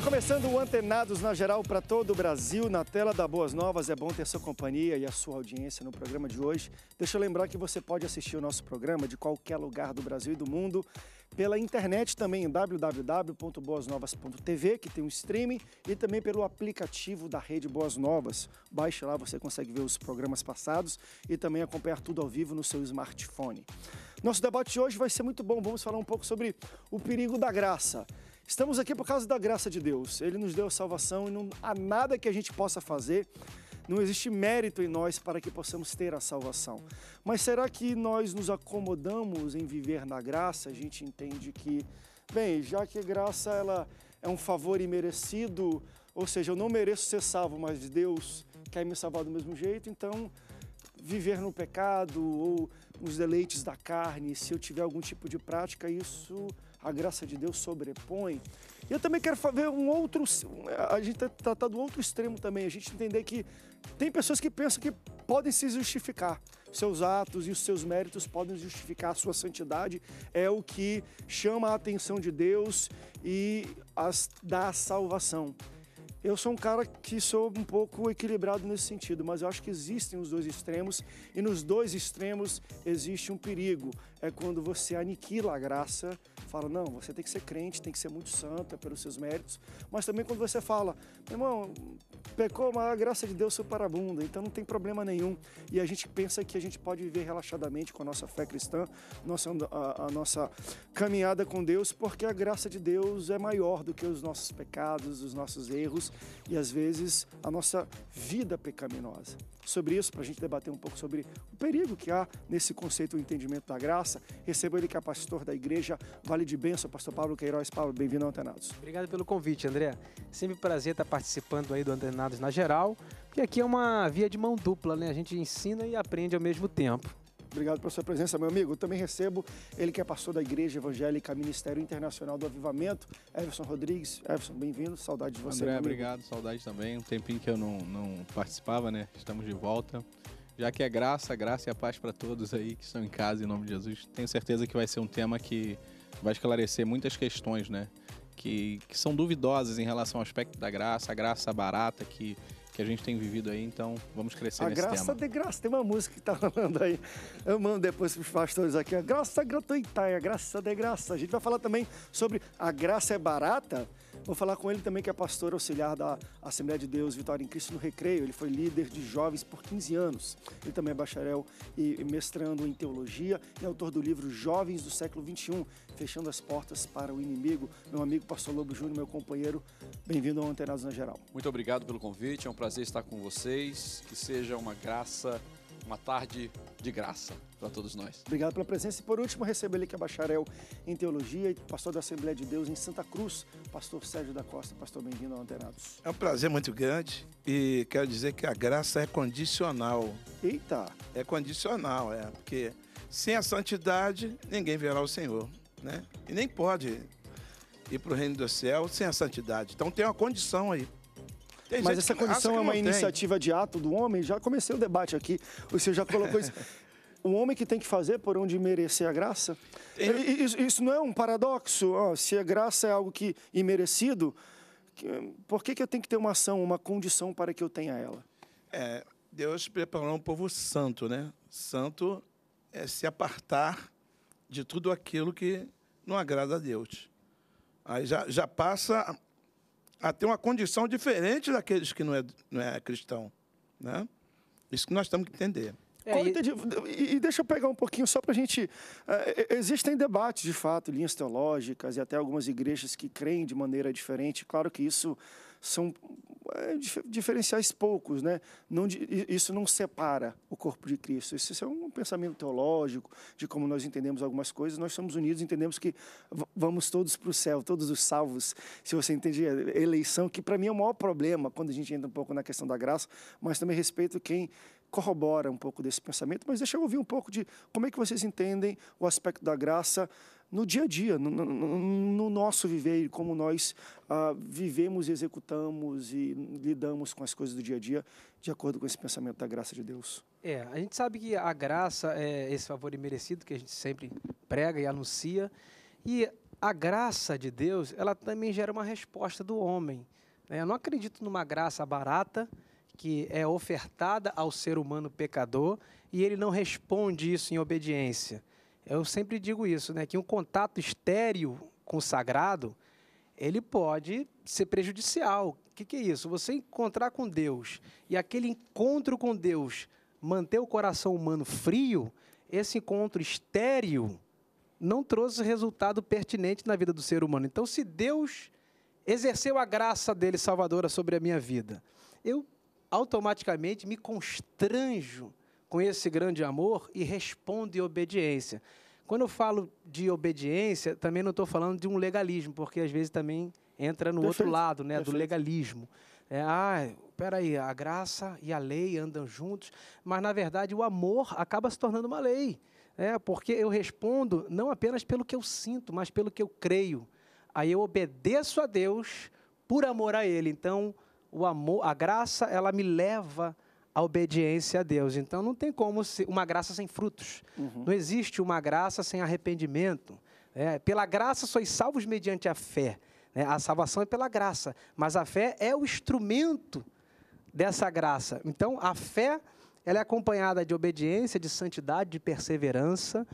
Tá começando o Antenados na Geral para todo o Brasil. Na tela da Boas Novas, é bom ter sua companhia e a sua audiência no programa de hoje. Deixa eu lembrar que você pode assistir o nosso programa de qualquer lugar do Brasil e do mundo pela internet também em www.boasnovas.tv, que tem um streaming, e também pelo aplicativo da Rede Boas Novas. Baixe lá, você consegue ver os programas passados e também acompanhar tudo ao vivo no seu smartphone. Nosso debate de hoje vai ser muito bom. Vamos falar um pouco sobre o perigo da graça. Estamos aqui por causa da graça de Deus. Ele nos deu salvação e não há nada que a gente possa fazer. Não existe mérito em nós para que possamos ter a salvação. Mas será que nós nos acomodamos em viver na graça? A gente entende que, bem, já que a graça ela é um favor imerecido, ou seja, eu não mereço ser salvo, mas Deus quer me salvar do mesmo jeito, então viver no pecado ou nos deleites da carne, se eu tiver algum tipo de prática, isso a graça de Deus sobrepõe. E eu também quero ver um outro. A gente está tá, tá do outro extremo também, a gente entender que tem pessoas que pensam que podem se justificar. Seus atos e os seus méritos podem justificar a sua santidade, é o que chama a atenção de Deus e as, dá a salvação. Eu sou um cara que sou um pouco equilibrado nesse sentido, mas eu acho que existem os dois extremos e nos dois extremos existe um perigo. É quando você aniquila a graça fala, não, você tem que ser crente, tem que ser muito santa pelos seus méritos, mas também quando você fala, meu irmão, pecou, mas a graça de Deus supera a bunda, então não tem problema nenhum. E a gente pensa que a gente pode viver relaxadamente com a nossa fé cristã, nossa, a, a nossa caminhada com Deus, porque a graça de Deus é maior do que os nossos pecados, os nossos erros e às vezes a nossa vida pecaminosa. Sobre isso, para a gente debater um pouco sobre o perigo que há nesse conceito, o entendimento da graça, recebo ele que é pastor da igreja Vale vale de bênção, pastor Pablo Queiroz. Pablo, bem-vindo ao Antenados. Obrigado pelo convite, André. Sempre um prazer estar participando aí do Antenados na geral, porque aqui é uma via de mão dupla, né? A gente ensina e aprende ao mesmo tempo. Obrigado pela sua presença, meu amigo. Eu também recebo ele que é pastor da Igreja Evangélica Ministério Internacional do Avivamento, Everson Rodrigues. Everson, bem-vindo. Saudade de você. André, obrigado. Saudade também. Um tempinho que eu não, não participava, né? Estamos de volta. Já que é graça, graça e a paz para todos aí que estão em casa, em nome de Jesus. Tenho certeza que vai ser um tema que vai esclarecer muitas questões, né? Que, que são duvidosas em relação ao aspecto da graça, a graça barata que, que a gente tem vivido aí, então vamos crescer a nesse graça graça de graça, tem uma música que tá falando aí, eu mando depois pros os pastores aqui, a graça gratuita, a graça de graça. A gente vai falar também sobre a graça é barata, Vou falar com ele também, que é pastor auxiliar da Assembleia de Deus Vitória em Cristo no Recreio. Ele foi líder de jovens por 15 anos. Ele também é bacharel e mestrando em teologia e autor do livro Jovens do Século XXI, Fechando as Portas para o Inimigo. Meu amigo pastor Lobo Júnior, meu companheiro, bem-vindo ao Antenados na Geral. Muito obrigado pelo convite, é um prazer estar com vocês. Que seja uma graça uma tarde de graça para todos nós. Obrigado pela presença. E por último, recebo ele que é bacharel em teologia e pastor da Assembleia de Deus em Santa Cruz, pastor Sérgio da Costa. Pastor, bem-vindo ao Antenados. É um prazer muito grande e quero dizer que a graça é condicional. Eita! É condicional, é, porque sem a santidade ninguém verá o Senhor, né? E nem pode ir para o reino do céu sem a santidade. Então tem uma condição aí. Tem Mas essa condição é uma iniciativa tem. de ato do homem? Já comecei o debate aqui, o senhor já colocou isso. o homem que tem que fazer por onde merecer a graça? Eu... Isso, isso, não é um paradoxo? Oh, se a graça é algo que imerecido, por que, que eu tenho que ter uma ação, uma condição para que eu tenha ela? É, Deus preparou um povo santo, né? Santo é se apartar de tudo aquilo que não agrada a Deus. Aí já, já passa a ter uma condição diferente daqueles que não é, não é cristão. Né? Isso que nós temos que entender. É, e... e... deixa eu pegar um pouquinho só para a gente. É, é, existem debates, de fato, linhas teológicas e até algumas igrejas que creem de maneira diferente. Claro que isso são é, diferenciais poucos, né? Não, isso não separa o corpo de Cristo. Isso é um pensamento teológico de como nós entendemos algumas coisas. Nós somos unidos, entendemos que vamos todos para o céu, todos os salvos. Se você entende eleição, que para mim é o maior problema quando a gente entra um pouco na questão da graça, mas também respeito quem corrobora um pouco desse pensamento, mas deixa eu ouvir um pouco de como é que vocês entendem o aspecto da graça no dia a dia, no, no, no nosso viver, como nós ah, vivemos, executamos e lidamos com as coisas do dia a dia, de acordo com esse pensamento da graça de Deus. É, a gente sabe que a graça é esse favor imerecido que a gente sempre prega e anuncia, e a graça de Deus, ela também gera uma resposta do homem. Né? Eu não acredito numa graça barata, que é ofertada ao ser humano pecador e ele não responde isso em obediência. Eu sempre digo isso, né, que um contato estéril com o sagrado, ele pode ser prejudicial. O que, que é isso? Você encontrar com Deus e aquele encontro com Deus manter o coração humano frio, esse encontro estéril não trouxe resultado pertinente na vida do ser humano. Então, se Deus exerceu a graça dele salvadora sobre a minha vida, eu automaticamente me constranjo com esse grande amor e respondo em obediência. Quando eu falo de obediência, também não estou falando de um legalismo, porque às vezes também entra no Perfeito. outro lado, né, Perfeito. do legalismo. É, ah, peraí, a graça e a lei andam juntos, mas na verdade o amor acaba se tornando uma lei, né, porque eu respondo não apenas pelo que eu sinto, mas pelo que eu creio. Aí eu obedeço a Deus por amor a Ele. Então, o amor, a graça, ela me leva à obediência a Deus. Então não tem como uma graça sem frutos. Uhum. Não existe uma graça sem arrependimento. É, pela graça sois salvos mediante a fé. É, a salvação é pela graça, mas a fé é o instrumento dessa graça. Então a fé ela é acompanhada de obediência, de santidade, de perseverança.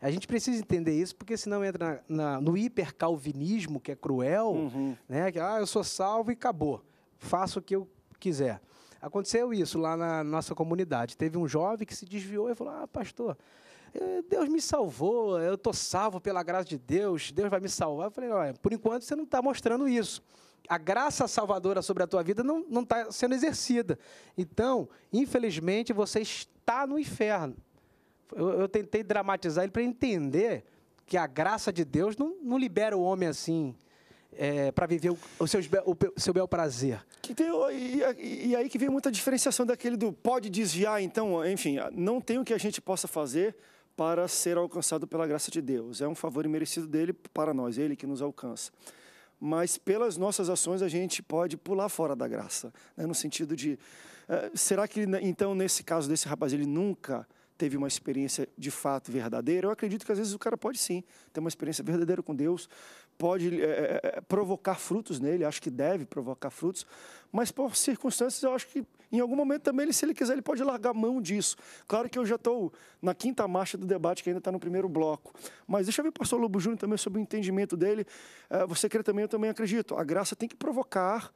A gente precisa entender isso, porque senão entra na, na, no hipercalvinismo, que é cruel, uhum. né? que ah, eu sou salvo e acabou faço o que eu quiser. Aconteceu isso lá na nossa comunidade. Teve um jovem que se desviou e falou: Ah, pastor, eh, Deus me salvou, eu estou salvo pela graça de Deus, Deus vai me salvar. Eu falei: Olha, por enquanto você não está mostrando isso. A graça salvadora sobre a tua vida não está sendo exercida. Então, infelizmente, você está no inferno. Eu, eu tentei dramatizar ele para entender que a graça de Deus não, não libera o homem assim é, para viver o, o, seus, o, seu bel prazer. Que tem, e, e, aí que vem muita diferenciação daquele do pode desviar, então, enfim, ah, não tem o que a gente possa fazer para ser alcançado pela graça de Deus. É um favor imerecido dele para nós, ele que nos alcança. Mas pelas nossas ações a gente pode pular fora da graça, né? no sentido de, eh, será que né, então nesse caso desse rapaz ele nunca teve uma experiência de fato verdadeira? Eu acredito que às vezes o cara pode sim ter uma experiência verdadeira com Deus, pode é, provocar frutos nele, acho que deve provocar frutos, mas por circunstâncias eu acho que em algum momento também, ele, se ele quiser, ele pode largar mão disso. Claro que eu já estou na quinta marcha do debate, que ainda está no primeiro bloco. Mas deixa eu ver o pastor Lobo Júnior também sobre o entendimento dele. Você crê também, eu também acredito. A graça tem que provocar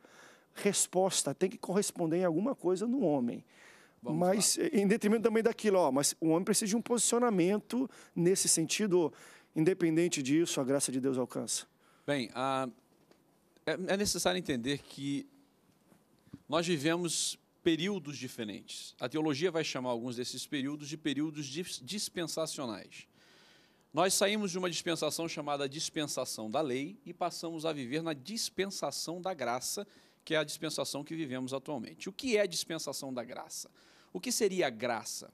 resposta, tem que corresponder em alguma coisa no homem. Vamos mas lá. em detrimento também daquilo, ó, mas o homem precisa de um posicionamento nesse sentido independente disso, a graça de Deus alcança. Bem, a, ah, é, é necessário entender que nós vivemos períodos diferentes. A teologia vai chamar alguns desses períodos de períodos dispensacionais. Nós saímos de uma dispensação chamada dispensação da lei e passamos a viver na dispensação da graça, que é a dispensação que vivemos atualmente. O que é dispensação da graça? O que seria a graça?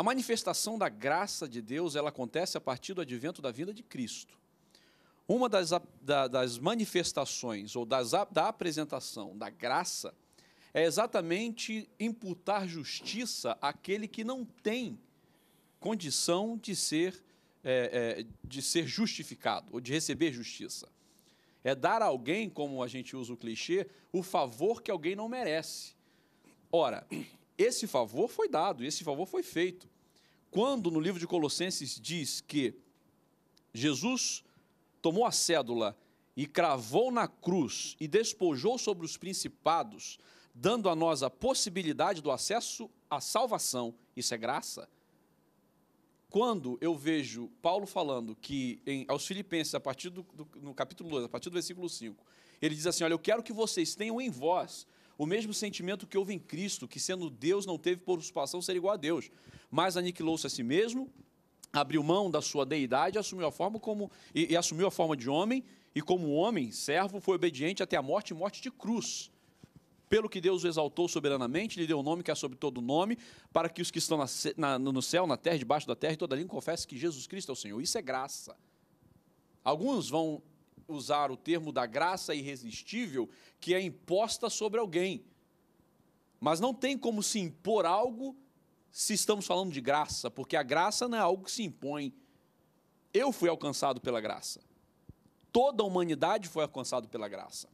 A manifestação da graça de Deus ela acontece a partir do advento da vinda de Cristo. Uma das, da, das manifestações ou das, da apresentação da graça é exatamente imputar justiça àquele que não tem condição de ser, é, é, de ser justificado ou de receber justiça. É dar a alguém, como a gente usa o clichê, o favor que alguém não merece. Ora, esse favor foi dado, esse favor foi feito. Quando no livro de Colossenses diz que Jesus tomou a cédula e cravou na cruz e despojou sobre os principados, dando a nós a possibilidade do acesso à salvação, isso é graça. Quando eu vejo Paulo falando que em, aos Filipenses, a partir do, do, no capítulo 2, a partir do versículo 5, ele diz assim: Olha, eu quero que vocês tenham em vós o mesmo sentimento que houve em Cristo, que sendo Deus não teve por usurpação ser igual a Deus, mas aniquilou-se a si mesmo, abriu mão da sua deidade, assumiu a forma como e, e assumiu a forma de homem, e como homem, servo, foi obediente até a morte e morte de cruz. Pelo que Deus o exaltou soberanamente, lhe deu o um nome que é sobre todo nome, para que os que estão na, na, no céu, na terra, debaixo da terra e toda língua confessem que Jesus Cristo é o Senhor. Isso é graça. Alguns vão usar o termo da graça irresistível que é imposta sobre alguém. Mas não tem como se impor algo se estamos falando de graça, porque a graça não é algo que se impõe. Eu fui alcançado pela graça. Toda a humanidade foi alcançada pela graça.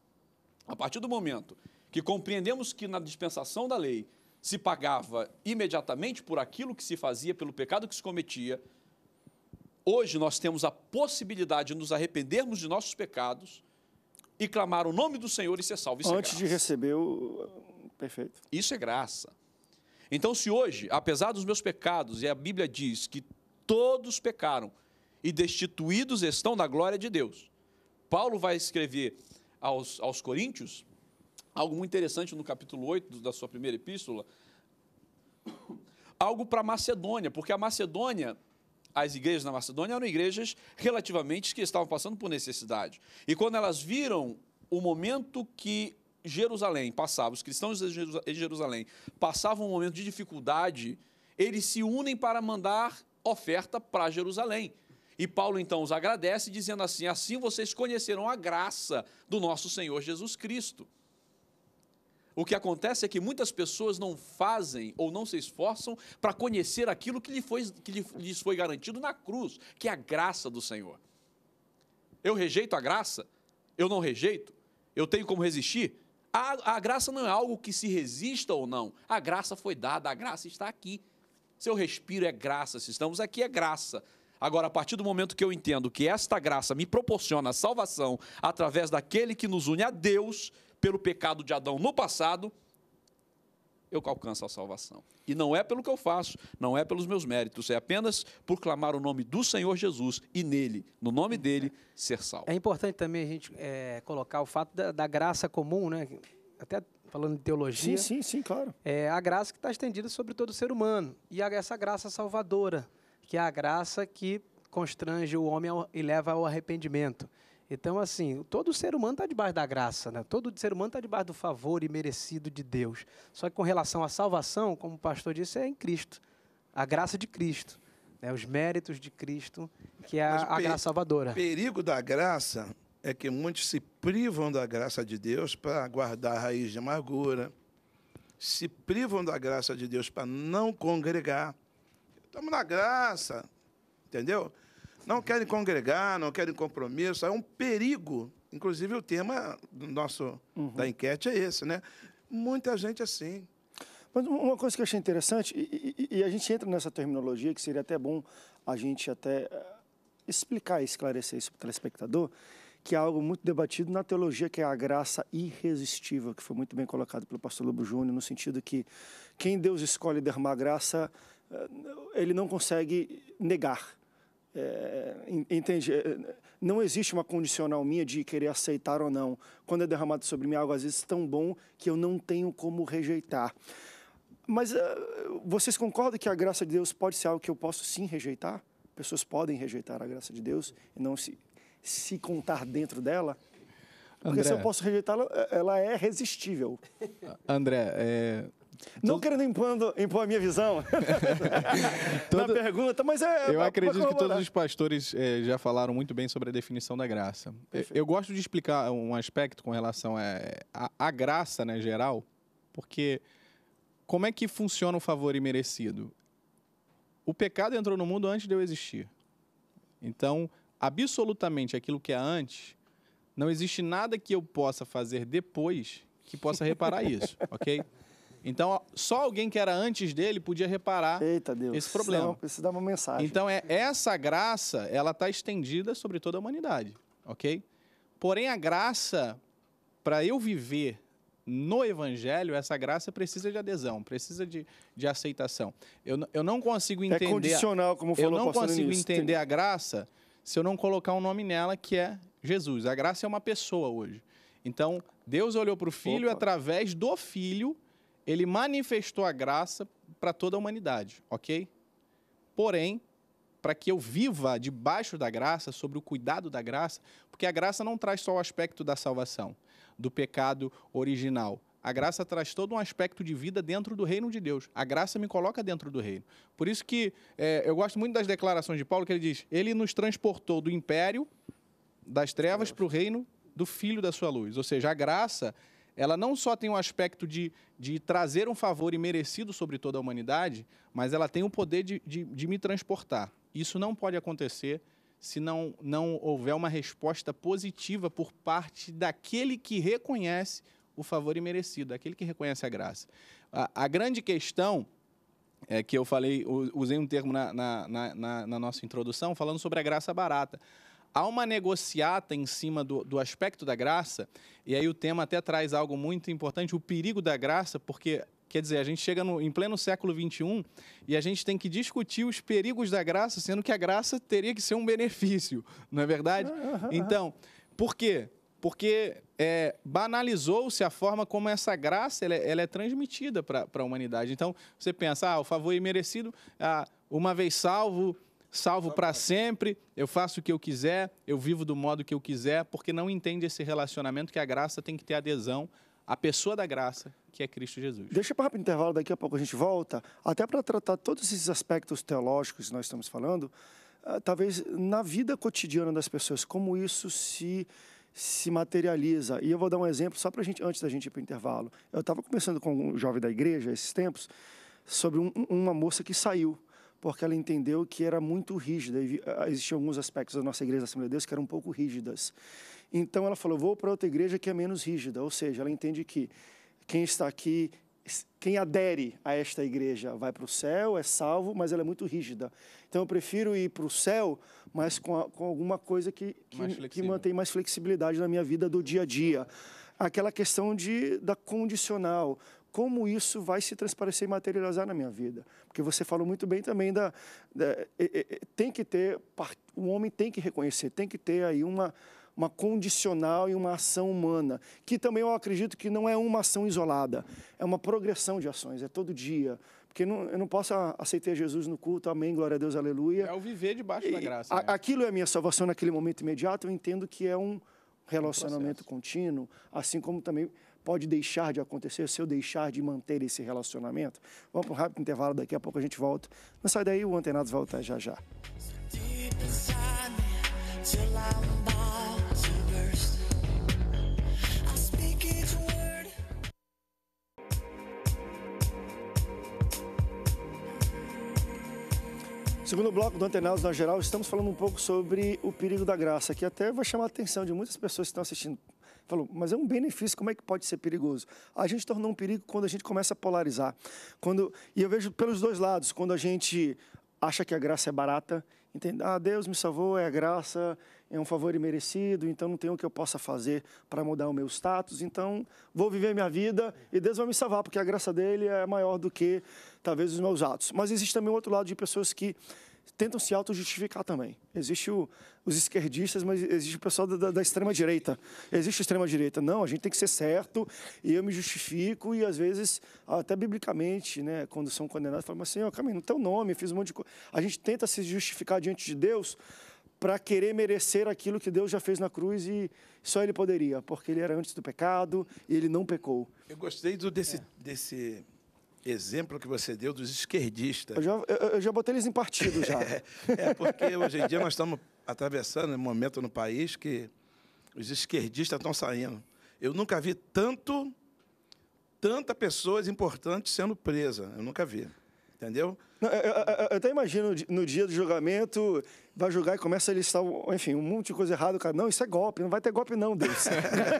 A partir do momento que compreendemos que na dispensação da lei se pagava imediatamente por aquilo que se fazia, pelo pecado que se cometia, Hoje nós temos a possibilidade de nos arrependermos de nossos pecados e clamar o nome do Senhor e ser salvo. Isso é Antes é de receber o. Perfeito. Isso é graça. Então, se hoje, apesar dos meus pecados, e a Bíblia diz que todos pecaram e destituídos estão da glória de Deus, Paulo vai escrever aos, aos Coríntios algo muito interessante no capítulo 8 da sua primeira epístola, algo para Macedônia, porque a Macedônia as igrejas na Macedônia eram igrejas relativamente que estavam passando por necessidade. E quando elas viram o momento que Jerusalém passava, os cristãos de Jerusalém passavam um momento de dificuldade, eles se unem para mandar oferta para Jerusalém. E Paulo então os agradece, dizendo assim: Assim vocês conhecerão a graça do nosso Senhor Jesus Cristo. O que acontece é que muitas pessoas não fazem ou não se esforçam para conhecer aquilo que, lhe foi, que lhes foi garantido na cruz, que é a graça do Senhor. Eu rejeito a graça? Eu não rejeito? Eu tenho como resistir? A, a graça não é algo que se resista ou não. A graça foi dada, a graça está aqui. Se eu respiro é graça, se estamos aqui é graça. Agora, a partir do momento que eu entendo que esta graça me proporciona salvação através daquele que nos une a Deus, pelo pecado de Adão no passado, eu alcanço a salvação. E não é pelo que eu faço, não é pelos meus méritos, é apenas por clamar o nome do Senhor Jesus e nele, no nome dele, ser salvo. É importante também a gente é, colocar o fato da, da, graça comum, né? Até falando de teologia. Sim, sim, sim, claro. É a graça que está estendida sobre todo ser humano. E essa graça salvadora, que é a graça que constrange o homem e leva ao arrependimento. Então, assim, todo ser humano está debaixo da graça, né? todo ser humano está debaixo do favor e merecido de Deus. Só que com relação à salvação, como o pastor disse, é em Cristo a graça de Cristo, né? os méritos de Cristo, que é a, a graça salvadora. O perigo da graça é que muitos se privam da graça de Deus para guardar a raiz de amargura, se privam da graça de Deus para não congregar. Estamos na graça, entendeu? não querem congregar, não querem compromisso, é um perigo. Inclusive o tema do nosso uhum. da enquete é esse, né? Muita gente assim. Mas uma coisa que eu achei interessante, e, e, e a gente entra nessa terminologia que seria até bom a gente até eh, explicar e esclarecer isso para o telespectador, que é algo muito debatido na teologia, que é a graça irresistível, que foi muito bem colocado pelo pastor Lobo Júnior, no sentido que quem Deus escolhe derramar graça, eh, ele não consegue negar. É, entende? É, não existe uma condicional minha de querer aceitar ou não. Quando é derramado sobre mim é algo, às vezes, tão bom que eu não tenho como rejeitar. Mas uh, vocês concordam que a graça de Deus pode ser algo que eu posso sim rejeitar? Pessoas podem rejeitar a graça de Deus e não se, se contar dentro dela? Porque André, se eu posso rejeitá-la, ela é resistível. André, é, não querendo impor, impor a minha visão todo... na pergunta, mas é. Eu é acredito que todos os pastores eh, já falaram muito bem sobre a definição da graça. Eh, Perfeito. Eu gosto de explicar um aspecto com relação à eh, a, a, graça, né, geral, porque como é que funciona o favor imerecido? O pecado entrou no mundo antes de eu existir. Então, absolutamente aquilo que é antes, não existe nada que eu possa fazer depois que possa reparar isso, ok? Então, só alguém que era antes dele podia reparar Eita, Deus, esse problema. Precisa dar uma mensagem. Então, é essa graça, ela está estendida sobre toda a humanidade, ok? Porém, a graça, para eu viver no Evangelho, essa graça precisa de adesão, precisa de, de aceitação. Eu, eu não consigo é entender. É condicional, como falou Eu não consigo início, entender tem... a graça se eu não colocar um nome nela que é Jesus. A graça é uma pessoa hoje. Então, Deus olhou para o Filho Opa. através do Filho ele manifestou a graça para toda a humanidade, ok? Porém, para que eu viva debaixo da graça, sobre o cuidado da graça, porque a graça não traz só o aspecto da salvação, do pecado original. A graça traz todo um aspecto de vida dentro do reino de Deus. A graça me coloca dentro do reino. Por isso que é, eu gosto muito das declarações de Paulo, que ele diz: Ele nos transportou do império das trevas para o reino do Filho da Sua luz. Ou seja, a graça ela não só tem um aspecto de, de trazer um favor imerecido sobre toda a humanidade, mas ela tem o poder de, de, de me transportar. Isso não pode acontecer se não, não houver uma resposta positiva por parte daquele que reconhece o favor imerecido, daquele que reconhece a graça. A, a grande questão é que eu falei, usei um termo na, na, na, na nossa introdução, falando sobre a graça barata há uma negociata em cima do, do, aspecto da graça, e aí o tema até traz algo muito importante, o perigo da graça, porque, quer dizer, a gente chega no, em pleno século XXI e a gente tem que discutir os perigos da graça, sendo que a graça teria que ser um benefício, não é verdade? Então, por quê? Porque é, banalizou-se a forma como essa graça ela, é, ela é transmitida para a humanidade. Então, você pensa, ah, o favor imerecido, ah, uma vez salvo, salvo para sempre, eu faço o que eu quiser, eu vivo do modo que eu quiser, porque não entende esse relacionamento que a graça tem que ter adesão à pessoa da graça, que é Cristo Jesus. Deixa para rápido intervalo, daqui a pouco a gente volta, até para tratar todos esses aspectos teológicos que nós estamos falando, ah, talvez na vida cotidiana das pessoas, como isso se se materializa. E eu vou dar um exemplo só para gente antes da gente ir para o intervalo. Eu estava conversando com um jovem da igreja esses tempos sobre um, uma moça que saiu porque ela entendeu que era muito rígida. Existiam alguns aspectos da nossa igreja da Assembleia de Deus que eram um pouco rígidas. Então ela falou: vou para outra igreja que é menos rígida. Ou seja, ela entende que quem está aqui, quem adere a esta igreja vai para o céu, é salvo, mas ela é muito rígida. Então eu prefiro ir para o céu, mas com, a, com alguma coisa que, que, que mantém mais flexibilidade na minha vida do dia a dia aquela questão de, da condicional como isso vai se transparecer e materializar na minha vida. Porque você falou muito bem também da, da tem que ter o homem tem que reconhecer, tem que ter aí uma uma condicional e uma ação humana, que também eu acredito que não é uma ação isolada, é uma progressão de ações, é todo dia, porque não, eu não posso aceitar Jesus no culto, amém, glória a Deus, aleluia. É o viver debaixo e, da graça. A, né? Aquilo é a minha salvação naquele momento imediato, eu entendo que é um é relacionamento um contínuo, assim como também pode deixar de acontecer se eu deixar de manter esse relacionamento? Vamos para um rápido intervalo, daqui a pouco a gente volta. Não sai daí, o Antenados volta já já. Segundo bloco do Antenados na geral, estamos falando um pouco sobre o perigo da graça, que até vai chamar a atenção de muitas pessoas que estão assistindo Falou, mas é um benefício, como é que pode ser perigoso? A gente tornou um perigo quando a gente começa a polarizar. Quando, e eu vejo pelos dois lados, quando a gente acha que a graça é barata, entende? Ah, Deus me salvou, é a graça, é um favor imerecido, então não tem o que eu possa fazer para mudar o meu status, então vou viver minha vida e Deus vai me salvar, porque a graça dele é maior do que talvez os meus atos. Mas existe também outro lado de pessoas que tentam se auto-justificar também. Existe os esquerdistas, mas existe o pessoal da, da extrema-direita. Existe a extrema-direita. Não, a gente tem que ser certo e eu me justifico e, às vezes, até biblicamente, né, quando são condenados, falam assim, ó, oh, caminho, no teu nome, fiz um monte de coisa. A gente tenta se justificar diante de Deus para querer merecer aquilo que Deus já fez na cruz e só ele poderia, porque ele era antes do pecado e ele não pecou. Eu gostei do, desse, é. desse exemplo que você deu dos esquerdistas. Eu já, eu, eu já botei eles em partido já. é, é, porque hoje em dia nós estamos atravessando um momento no país que os esquerdistas estão saindo. Eu nunca vi tanto, tanta pessoas importantes sendo presas. Eu nunca vi. Entendeu? Eu, eu, eu, eu até imagino no dia do julgamento, vai julgar e começa a listar, enfim, um monte de coisa errada. O cara, não, isso é golpe, não vai ter golpe, não, Deus.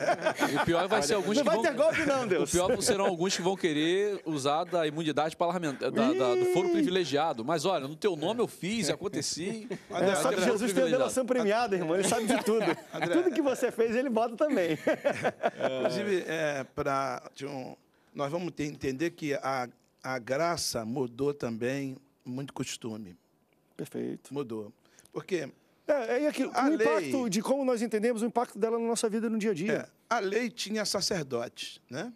o pior é vai ser alguns não que vão. Não vai ter golpe, não, Deus. O pior é serão alguns que vão querer usar da imunidade parlamentar, da, da, do foro privilegiado. Mas olha, no teu nome eu fiz, aconteci. é, é que Jesus tem a delação premiada, irmão, ele sabe de tudo. André, tudo que você fez, ele bota também. É... Inclusive, é, para. Um, nós vamos ter, entender que a a graça mudou também muito costume. Perfeito. Mudou. Porque é, é, é aquilo, o impacto de como nós entendemos o impacto dela na nossa vida no dia a dia. É, a lei tinha sacerdotes, né?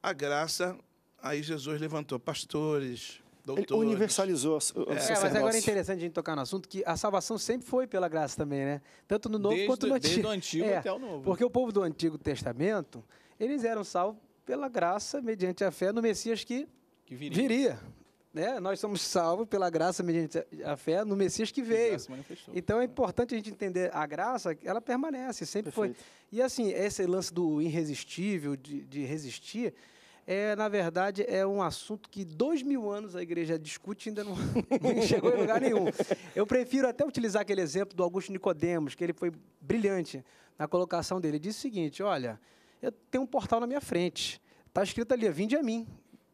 A graça, aí Jesus levantou pastores, doutores. Ele universalizou a, é, é, mas agora é interessante a gente tocar no assunto que a salvação sempre foi pela graça também, né? Tanto no Novo desde, quanto no Antigo. Desde o Antigo é, até o Novo. Porque o povo do Antigo Testamento, eles eram salvos pela graça, mediante a fé no Messias que que viria. Viria. Né? Nós somos salvos pela graça mediante a fé no Messias que veio. Então é importante a gente entender a graça, ela permanece, sempre Perfeito. foi. E assim, esse lance do irresistível, de, de resistir, é, na verdade, é um assunto que dois mil anos a igreja discute e ainda não, chegou em lugar nenhum. Eu prefiro até utilizar aquele exemplo do Augusto Nicodemos, que ele foi brilhante na colocação dele. Ele disse o seguinte: olha, eu tenho um portal na minha frente. Está escrito ali, vinde a mim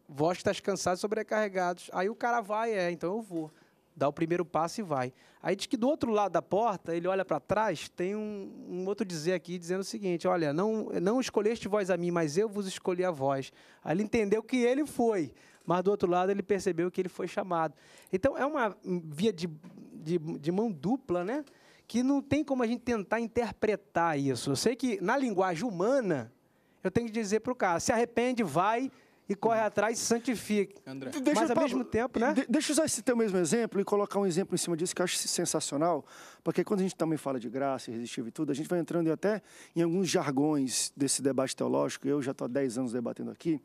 vós estás cansados e sobrecarregados. Aí o cara vai, é, então eu vou. Dá o primeiro passo e vai. Aí diz que do outro lado da porta, ele olha para trás, tem um, um, outro dizer aqui dizendo o seguinte: Olha, não, não escolheste vós a mim, mas eu vos escolhi a vós. Aí ele entendeu que ele foi, mas do outro lado ele percebeu que ele foi chamado. Então é uma via de, de, de mão dupla, né? Que não tem como a gente tentar interpretar isso. Eu sei que na linguagem humana, eu tenho que dizer para o cara: se arrepende, vai, e corre atrás e santifica. André. Deixa, Mas ao Paulo, mesmo tempo, né? Deixa eu usar esse teu mesmo exemplo e colocar um exemplo em cima disso que eu acho sensacional, porque quando a gente também fala de graça, irresistível e tudo, a gente vai entrando até em alguns jargões desse debate teológico, eu já estou há 10 anos debatendo aqui,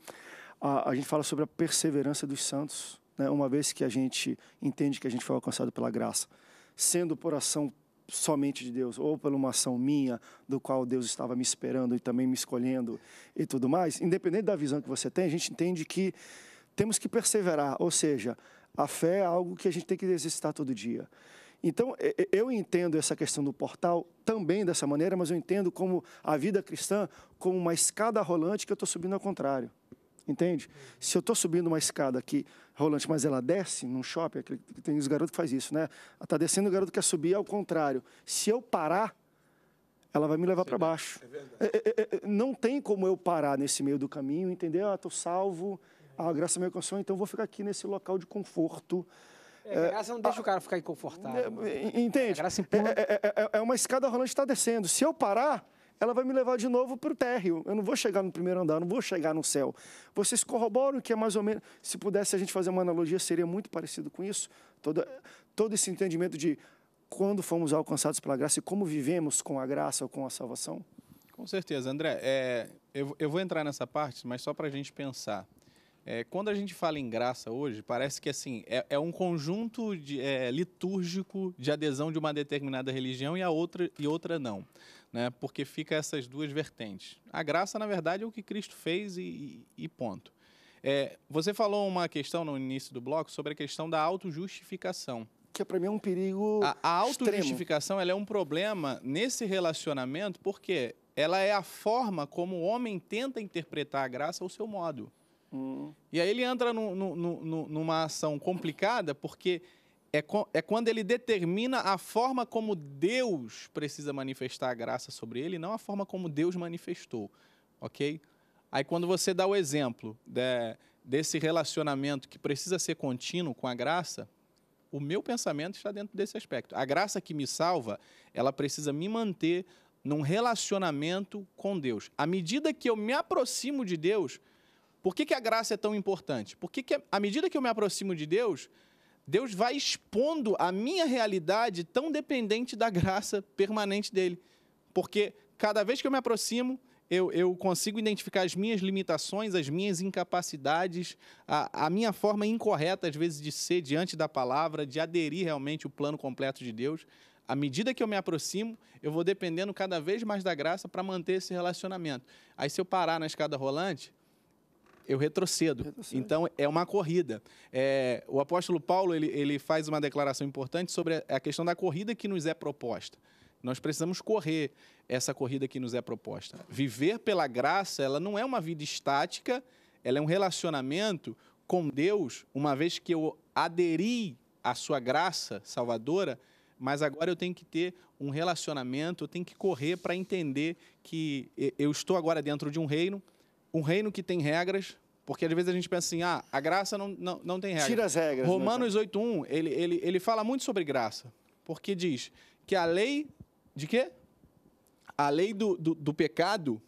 a, a gente fala sobre a perseverança dos santos, né? uma vez que a gente entende que a gente foi alcançado pela graça, sendo por ação somente de Deus, ou por uma ação minha, do qual Deus estava me esperando e também me escolhendo e tudo mais, independente da visão que você tem, a gente entende que temos que perseverar, ou seja, a fé é algo que a gente tem que exercitar todo dia. Então, eu entendo essa questão do portal também dessa maneira, mas eu entendo como a vida cristã como uma escada rolante que eu estou subindo ao contrário. Entende? Se eu estou subindo uma escada aqui, rolante, mas ela desce num shopping, tem os garotos que faz isso, né? está descendo, o garoto quer subir, ao contrário. Se eu parar, ela vai me levar para baixo. É é, é é, é, não tem como eu parar nesse meio do caminho, entendeu ah, estou salvo, a ah, graça me alcançou, então vou ficar aqui nesse local de conforto. É, a graça não deixa a, o cara ficar é, inconfortável. Né? entende? A graça É, é, é uma escada rolante está descendo. Se eu parar, ela vai me levar de novo para o térreo. Eu não vou chegar no primeiro andar, não vou chegar no céu. Vocês corroboram que é mais ou menos, se pudesse a gente fazer uma analogia, seria muito parecido com isso? Todo, todo esse entendimento de quando fomos alcançados pela graça e como vivemos com a graça ou com a salvação? Com certeza, André. É, eu, eu vou entrar nessa parte, mas só para a gente pensar. É, quando a gente fala em graça hoje, parece que assim é, é um conjunto de, é, litúrgico de adesão de uma determinada religião e a outra e outra não né? porque fica essas duas vertentes. A graça, na verdade, é o que Cristo fez e, e ponto. É, você falou uma questão no início do bloco sobre a questão da autojustificação. Que é para mim é um perigo. A, a autojustificação é um problema nesse relacionamento porque ela é a forma como o homem tenta interpretar a graça ao seu modo. Hum. E aí ele entra no, no, no, numa ação complicada porque é, é quando ele determina a forma como Deus precisa manifestar a graça sobre ele, não a forma como Deus manifestou, ok? Aí quando você dá o exemplo de, desse relacionamento que precisa ser contínuo com a graça, o meu pensamento está dentro desse aspecto. A graça que me salva, ela precisa me manter num relacionamento com Deus. À medida que eu me aproximo de Deus, por que, que a graça é tão importante? Porque que, à medida que eu me aproximo de Deus, Deus vai expondo a minha realidade tão dependente da graça permanente dele. Porque cada vez que eu me aproximo, eu, eu consigo identificar as minhas limitações, as minhas incapacidades, a, a minha forma incorreta, às vezes, de ser diante da palavra, de aderir realmente o plano completo de Deus. À medida que eu me aproximo, eu vou dependendo cada vez mais da graça para manter esse relacionamento. Aí, se eu parar na escada rolante, eu retrocedo. retrocedo. Então, é uma corrida. É, o apóstolo Paulo ele, ele faz uma declaração importante sobre a questão da corrida que nos é proposta. Nós precisamos correr essa corrida que nos é proposta. Viver pela graça, ela não é uma vida estática, ela é um relacionamento com Deus, uma vez que eu aderi à sua graça salvadora, mas agora eu tenho que ter um relacionamento, eu tenho que correr para entender que eu estou agora dentro de um reino, um reino que tem regras, porque às vezes a gente pensa assim, ah, a graça não, não, não tem regras. Tira as regras. Né, Romanos né? 8.1, ele, ele, ele fala muito sobre graça, porque diz que a lei de quê? A lei do, do, do pecado,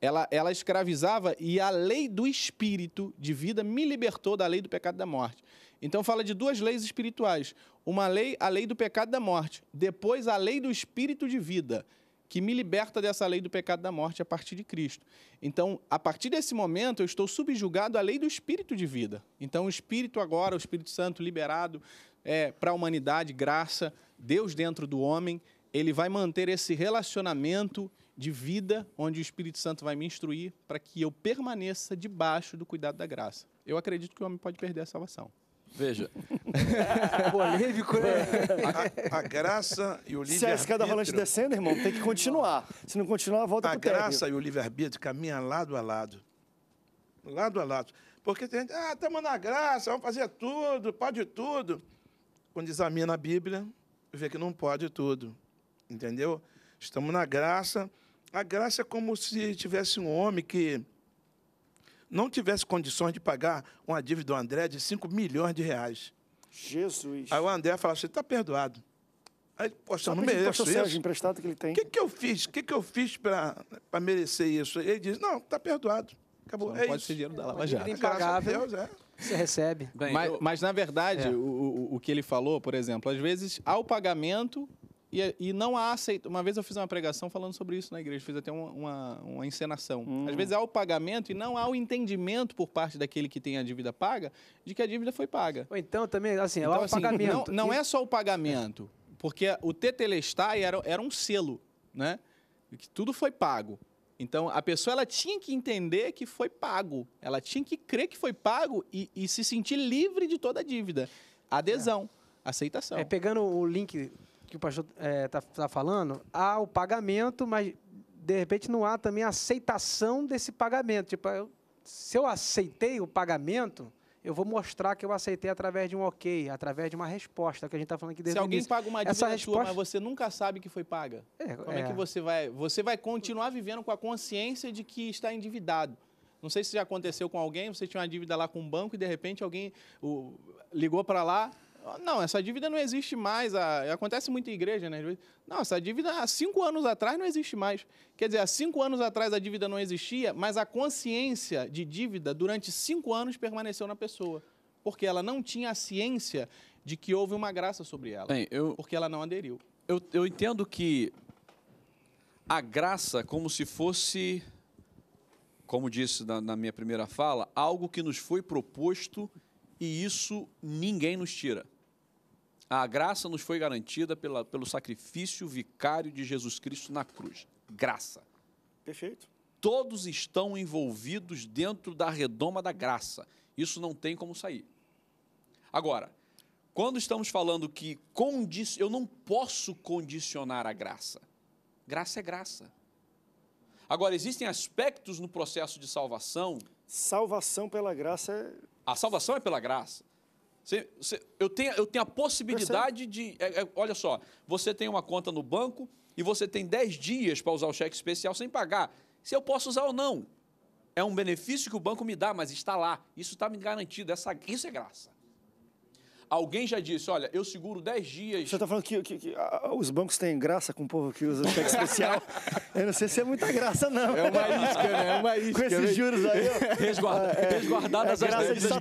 ela, ela escravizava e a lei do espírito de vida me libertou da lei do pecado da morte. Então fala de duas leis espirituais. Uma lei, a lei do pecado da morte. Depois, a lei do espírito de vida que me liberta dessa lei do pecado da morte a partir de Cristo. Então, a partir desse momento, eu estou subjugado à lei do Espírito de vida. Então, o Espírito agora, o Espírito Santo liberado é, para a humanidade, graça, Deus dentro do homem, ele vai manter esse relacionamento de vida, onde o Espírito Santo vai me instruir para que eu permaneça debaixo do cuidado da graça. Eu acredito que o homem pode perder a salvação. Veja. Polêmico, né? A, a, graça e o livre-arbítrio. Se a escada rolante descendo, irmão, tem que continuar. Se não continuar, volta para A graça térreo. e o livre-arbítrio caminham lado a lado. Lado a lado. Porque tem gente, ah, estamos na graça, vamos fazer tudo, pode tudo. Quando examina a Bíblia, vê que não pode tudo. Entendeu? Estamos na graça. A graça é como se tivesse um homem que não tivesse condições de pagar uma dívida do André de 5 milhões de reais. Jesus. Aí o André falou assim: está perdoado. Aí, poxa, eu não mereço isso. Sérgio, emprestado que ele tem. O que, que eu fiz? O que, que eu fiz para merecer isso? Ele diz: não, está perdoado. Acabou. Só é pode isso. ser dinheiro da Lava Jato. É impagável. Deus, é. Você recebe. Bem, mas, eu... mas, na verdade, é. o, o, o que ele falou, por exemplo, às vezes, ao pagamento, e, e não há aceito. Uma vez eu fiz uma pregação falando sobre isso na igreja, fiz até uma, uma, uma encenação. Hum. Às vezes há o pagamento e não há o entendimento por parte daquele que tem a dívida paga de que a dívida foi paga. Ou então também, assim, é então, é o assim, pagamento. Não, não é só o pagamento, porque o Tetelestai era, era um selo, né? Que tudo foi pago. Então, a pessoa ela tinha que entender que foi pago. Ela tinha que crer que foi pago e, e se sentir livre de toda a dívida. Adesão, é. aceitação. É, pegando o link que o pastor está é, tá, tá falando, há o pagamento, mas de repente não há também aceitação desse pagamento. Tipo, eu, se eu aceitei o pagamento, eu vou mostrar que eu aceitei através de um ok, através de uma resposta que a gente está falando aqui desde Se alguém paga uma dívida Essa resposta... sua, mas você nunca sabe que foi paga, é, como é... é que você vai... Você vai continuar vivendo com a consciência de que está endividado. Não sei se já aconteceu com alguém, você tinha uma dívida lá com um banco e de repente alguém o, ligou para lá, não, essa dívida não existe mais. A, acontece muito em igreja, né? Não, essa dívida há cinco anos atrás não existe mais. Quer dizer, há cinco anos atrás a dívida não existia, mas a consciência de dívida durante cinco anos permaneceu na pessoa. Porque ela não tinha a ciência de que houve uma graça sobre ela. Bem, eu, porque ela não aderiu. Eu, eu entendo que a graça, como se fosse, como disse na, na minha primeira fala, algo que nos foi proposto e isso ninguém nos tira. A graça nos foi garantida pela, pelo sacrifício vicário de Jesus Cristo na cruz. Graça. Perfeito. Todos estão envolvidos dentro da redoma da graça. Isso não tem como sair. Agora, quando estamos falando que condi, eu não posso condicionar a graça. Graça é graça. Agora, existem aspectos no processo de salvação. Salvação pela graça é. A salvação é pela graça. Você, você, eu, tenho, eu tenho a possibilidade de. É, é, olha só, você tem uma conta no banco e você tem 10 dias para usar o cheque especial sem pagar. Se eu posso usar ou não. É um benefício que o banco me dá, mas está lá. Isso está me garantido. Essa, isso é graça. Alguém já disse, olha, eu seguro 10 dias. Você está falando que, que, que ah, os bancos têm graça com o povo que usa cheque especial? eu não sei se é muita graça, não. É uma isca, né? É uma isca. Com esses né? juros aí. Resguarda, é, é, resguardadas é, é graça as de essa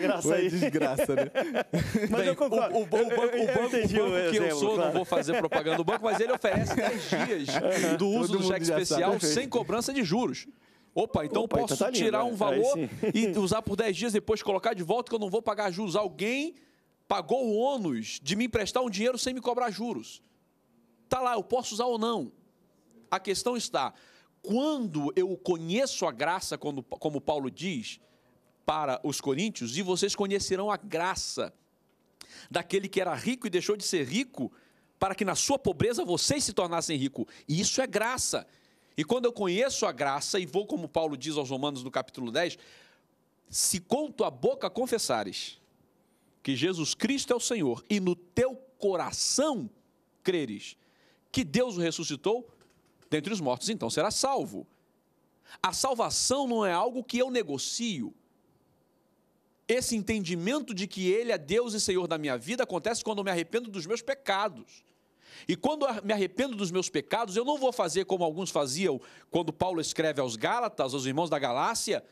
graça aí. É desgraça, né? Mas Bem, eu concordo. O, o, o banco, o banco, eu, eu, entendi, o banco que eu sou, claro. não vou fazer propaganda do banco, mas ele oferece 10 dias é, do uso Todo do cheque especial sabe. sem cobrança de juros. Opa, então Opa, então posso então tá tirar lindo, né? um valor e usar por 10 dias, depois colocar de volta que eu não vou pagar juros. Alguém pagou o ônus de me emprestar um dinheiro sem me cobrar juros. Está lá, eu posso usar ou não. A questão está: quando eu conheço a graça, quando, como Paulo diz para os coríntios, e vocês conhecerão a graça daquele que era rico e deixou de ser rico, para que na sua pobreza vocês se tornassem ricos. E isso é graça. E quando eu conheço a graça e vou, como Paulo diz aos Romanos no capítulo 10, se com tua boca confessares que Jesus Cristo é o Senhor e no teu coração creres que Deus o ressuscitou dentre os mortos, então será salvo. A salvação não é algo que eu negocio. Esse entendimento de que Ele é Deus e Senhor da minha vida acontece quando eu me arrependo dos meus pecados. E quando eu me arrependo dos meus pecados, eu não vou fazer como alguns faziam quando Paulo escreve aos Gálatas, aos irmãos da Galácia,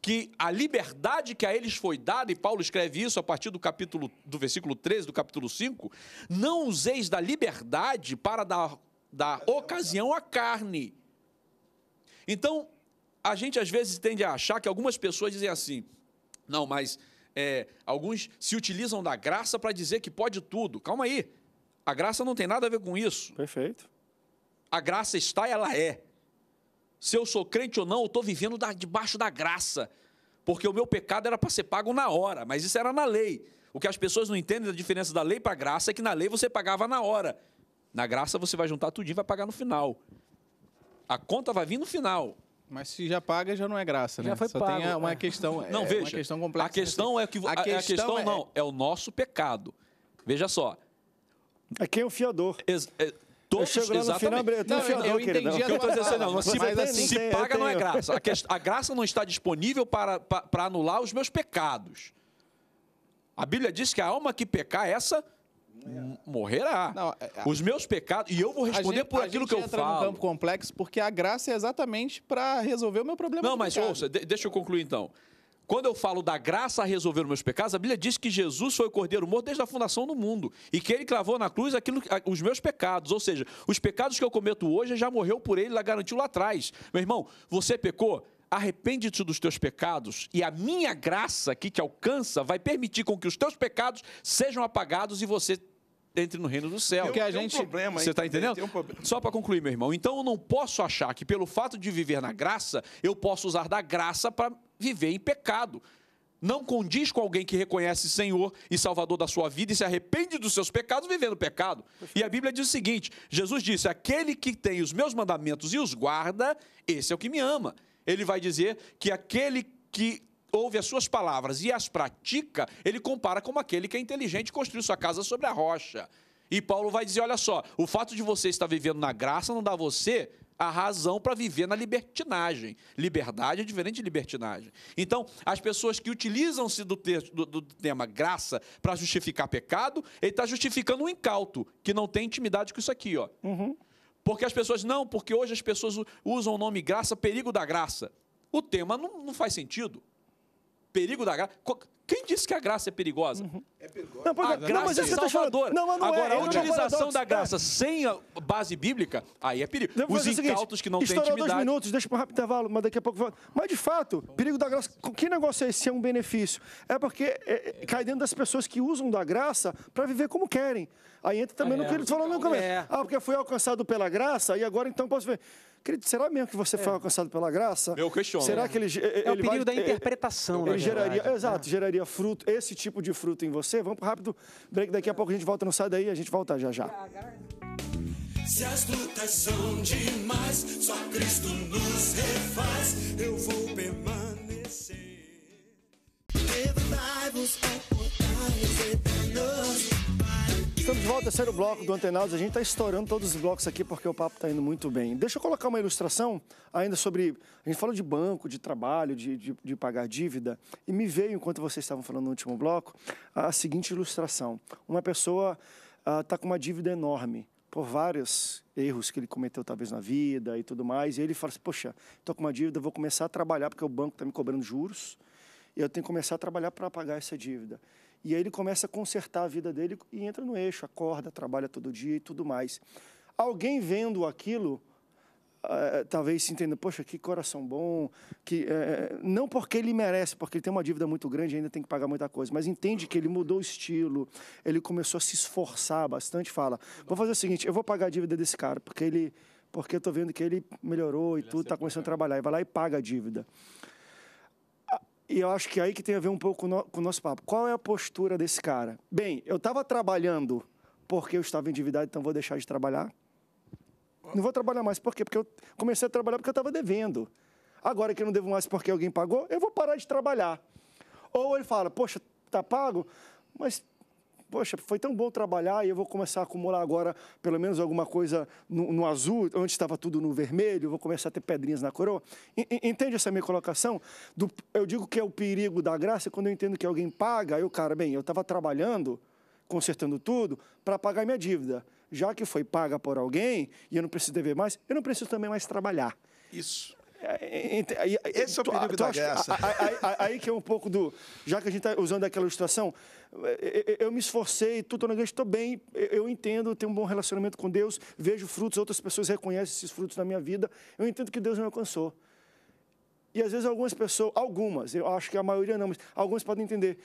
que a liberdade que a eles foi dada, e Paulo escreve isso a partir do capítulo do versículo 13 do capítulo 5, não useis da liberdade para dar, dar ocasião à carne. Então, a gente às vezes tende a achar que algumas pessoas dizem assim: "Não, mas é, alguns se utilizam da graça para dizer que pode tudo". Calma aí. A graça não tem nada a ver com isso. Perfeito. A graça está, e ela é se eu sou crente ou não, eu estou vivendo da, debaixo da graça, porque o meu pecado era para ser pago na hora, mas isso era na lei. O que as pessoas não entendem da diferença da lei para a graça é que na lei você pagava na hora, na graça você vai juntar tudinho e vai pagar no final. A conta vai vir no final. Mas se já paga, já não é graça, né? Já foi Só pago, tem uma é. questão. Não, é, veja. questão complexa. A questão é que. A, a questão, a questão é... não, é o nosso pecado. Veja só. É quem é o fiador. Ex é, Todos, eu chego lá no final, não, eu entendi querido, não. Eu assim, não, se, mas, assim, se paga tenho... não é graça. A, a, graça não está disponível para, para, para anular os meus pecados. A Bíblia diz que a alma que pecar, essa morrerá. Não, a... É, é, os meus pecados, e eu vou responder gente, por aquilo que eu falo. A gente num campo complexo porque a graça é exatamente para resolver o meu problema. Não, mas pecado. ouça, deixa eu concluir então. Quando eu falo da graça a resolver os meus pecados, a Bíblia diz que Jesus foi o Cordeiro morto desde a fundação do mundo e que ele clavou na cruz aquilo, os meus pecados, ou seja, os pecados que eu cometo hoje já morreu por ele, lá garantiu lá atrás. Meu irmão, você pecou? Arrepende-te dos teus pecados e a minha graça que te alcança vai permitir com que os teus pecados sejam apagados e você entre no reino do céu. Que a gente, um problema, você está entendendo? Um Só para concluir, meu irmão. Então eu não posso achar que pelo fato de viver na graça eu posso usar da graça para viver em pecado. Não condiz com alguém que reconhece Senhor e Salvador da sua vida e se arrepende dos seus pecados vivendo pecado. E a Bíblia diz o seguinte: Jesus disse: Aquele que tem os meus mandamentos e os guarda, esse é o que me ama. Ele vai dizer que aquele que ouve as suas palavras e as pratica, ele compara como aquele que é inteligente e construiu sua casa sobre a rocha. E Paulo vai dizer: olha só, o fato de você estar vivendo na graça não dá a você a razão para viver na libertinagem. Liberdade é diferente de libertinagem. Então, as pessoas que utilizam-se do, do, do, tema graça para justificar pecado, ele está justificando um incauto, que não tem intimidade com isso aqui. Ó. Uhum. Porque as pessoas, não, porque hoje as pessoas usam o nome graça, perigo da graça. O tema não, não faz sentido. Perigo da graça. Quem disse que a graça é perigosa? Uhum. É perigosa. Não, é, a graça não, mas é salvadora. Não, mas não é, Agora, é, a utilização da graça sem a base bíblica, aí é perigo. Os incautos seguinte, que não têm intimidade... dois minutos, deixa para um rápido intervalo, mas daqui a pouco... Mas, de fato, perigo da graça... Que negócio é esse? É um benefício. É porque é, é, cai dentro das pessoas que usam da graça para viver como querem. Aí entra também é, no que ele falou no começo. Ah, porque fui alcançado pela graça e agora então posso ver. Querido, será mesmo que você é. foi alcançado pela graça? Eu questiono. Será que ele, ele É o perigo vai, da interpretação, né? ele geraria, verdade. Exato, né? geraria fruto, esse tipo de fruto em você. Vamos para rápido break, daqui a pouco a gente volta, não sai daí, a gente volta já já. Se as lutas são demais, só Cristo nos refaz, eu vou permanecer. Levantai-vos, ó portais eternos, Estamos de volta ao terceiro bloco do Antenados. A gente está estourando todos os blocos aqui porque o papo está indo muito bem. Deixa eu colocar uma ilustração ainda sobre. A gente falou de banco, de trabalho, de, de, de pagar dívida. E me veio, enquanto vocês estavam falando no último bloco, a seguinte ilustração. Uma pessoa está ah, uh, com uma dívida enorme por vários erros que ele cometeu talvez na vida e tudo mais. E ele fala assim, poxa, estou com uma dívida, vou começar a trabalhar porque o banco está me cobrando juros e eu tenho que começar a trabalhar para pagar essa dívida. E aí ele começa a consertar a vida dele e entra no eixo, acorda, trabalha todo dia e tudo mais. Alguém vendo aquilo, eh, talvez se entenda, poxa, que coração bom, que eh, eh, não porque ele merece, porque ele tem uma dívida muito grande e ainda tem que pagar muita coisa, mas entende que ele mudou o estilo, ele começou a se esforçar bastante, fala, vou fazer o seguinte, eu vou pagar a dívida desse cara, porque ele porque eu estou vendo que ele melhorou e ele tudo, está começando a né? trabalhar, e vai lá e paga a dívida. E eu acho que é aí que tem a ver um pouco no, com o nosso papo. Qual é a postura desse cara? Bem, eu estava trabalhando porque eu estava endividado, então vou deixar de trabalhar. Não vou trabalhar mais. Por quê? Porque eu comecei a trabalhar porque eu estava devendo. Agora que eu não devo mais porque alguém pagou, eu vou parar de trabalhar. Ou ele fala, poxa, tá pago, mas poxa, foi tão bom trabalhar e eu vou começar a acumular agora pelo menos alguma coisa no, no azul, antes estava tudo no vermelho, vou começar a ter pedrinhas na coroa. Entende essa minha colocação? Do, eu digo que é o perigo da graça quando eu entendo que alguém paga, eu, cara, bem, eu estava trabalhando, consertando tudo, para pagar minha dívida. Já que foi paga por alguém e eu não preciso dever mais, eu não preciso também mais trabalhar. Isso. É, é, é, Esse é o perigo da guerra. Aí que é um pouco do. Já que a gente está usando aquela ilustração, eu me esforcei, tudo na grande, estou bem, eu entendo, tenho um bom relacionamento com Deus, vejo frutos, outras pessoas reconhecem esses frutos na minha vida, eu entendo que Deus me alcançou. E às vezes algumas pessoas, algumas, eu acho que a maioria não, mas algumas podem entender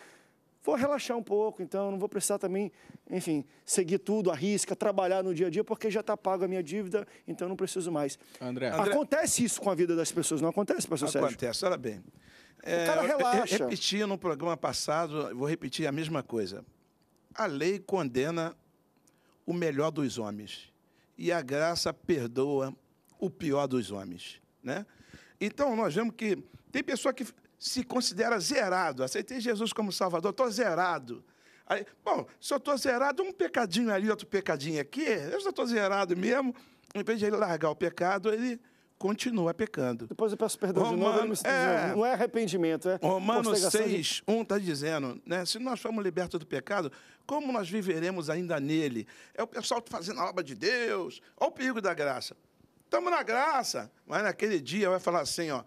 vou relaxar um pouco, então não vou precisar também, enfim, seguir tudo, a risca, trabalhar no dia a dia, porque já está pago a minha dívida, então não preciso mais. André. Acontece isso com a vida das pessoas, não acontece, pastor acontece, Sérgio? Acontece, olha bem. É, o cara é, relaxa. Eu repeti no programa passado, vou repetir a mesma coisa. A lei condena o melhor dos homens e a graça perdoa o pior dos homens, né? Então nós vemos que tem pessoa que se considera zerado. Aceitei Jesus como Salvador, estou zerado. Aí, bom, se eu estou zerado, um pecadinho ali, outro pecadinho aqui, eu já estou zerado mesmo. Em vez de ele largar o pecado, ele continua pecando. Depois eu peço perdão Romano, de novo, é, não é arrependimento, é Romanos 6, de... 1 está dizendo, né, se nós formos libertos do pecado, como nós viveremos ainda nele? É o pessoal fazendo a obra de Deus, olha o perigo da graça. Estamos na graça, mas naquele dia vai falar assim, ó,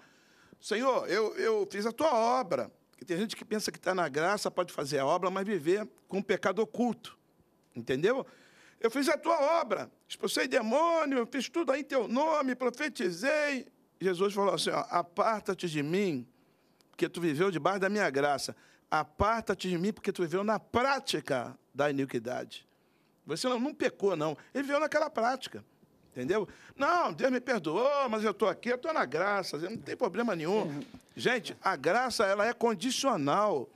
Senhor, eu, eu fiz a tua obra. Porque tem gente que pensa que está na graça, pode fazer a obra, mas viver com um pecado oculto. Entendeu? Eu fiz a tua obra, expulsei demônio, fiz tudo aí em teu nome, profetizei. Jesus falou assim: aparta-te de mim, porque tu viveu debaixo da minha graça. Aparta-te de mim, porque tu viveu na prática da iniquidade. Você não, não pecou, não. Ele viveu naquela prática. Entendeu? Não, Deus me perdoou, mas eu estou aqui, eu estou na graça, não tem problema nenhum. É. Gente, a graça ela é condicional.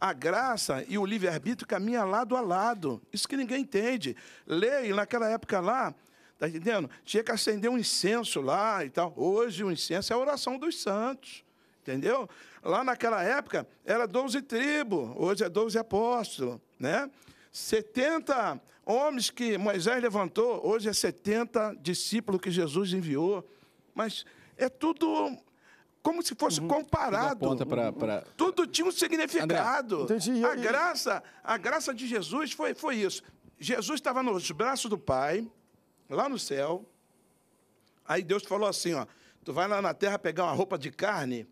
A graça e o livre-arbítrio caminham lado a lado. Isso que ninguém entende. Lei, naquela época lá, está entendendo? Tinha que acender um incenso lá e tal. Hoje o incenso é a oração dos santos. Entendeu? Lá naquela época era 12 tribos, hoje é 12 apóstolos, né? 70 Homens que Moisés levantou, hoje é 70 discípulos que Jesus enviou, mas é tudo como se fosse uhum. comparado. Tudo, pra, pra... tudo tinha um significado. a graça, a graça de Jesus foi, foi isso. Jesus estava nos braços do Pai, lá no céu. Aí Deus falou assim, ó: "Tu vai lá na terra pegar uma roupa de carne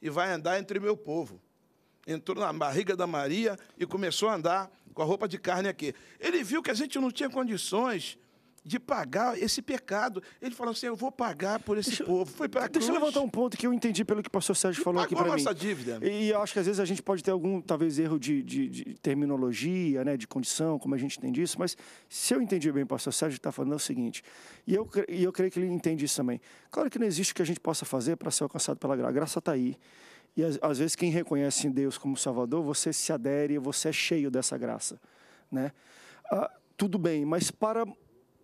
e vai andar entre o meu povo" entrou na barriga da Maria e começou a andar com a roupa de carne aqui. Ele viu que a gente não tinha condições de pagar esse pecado. Ele falou assim: Eu vou pagar por esse deixa, povo. Foi para Deixa eu levantar um ponto que eu entendi pelo que o pastor Sérgio e falou aqui para mim. nossa dívida. E, eu acho que às vezes a gente pode ter algum, talvez, erro de, de, de, terminologia, né, de condição, como a gente entende isso, mas se eu entendi bem, o pastor Sérgio está falando é o seguinte, e eu, e eu creio que ele entende isso também. Claro que não existe o que a gente possa fazer para ser alcançado pela graça. A graça está aí. E às, vezes quem reconhece Deus como Salvador, você se adere, você é cheio dessa graça, né? Ah, tudo bem, mas para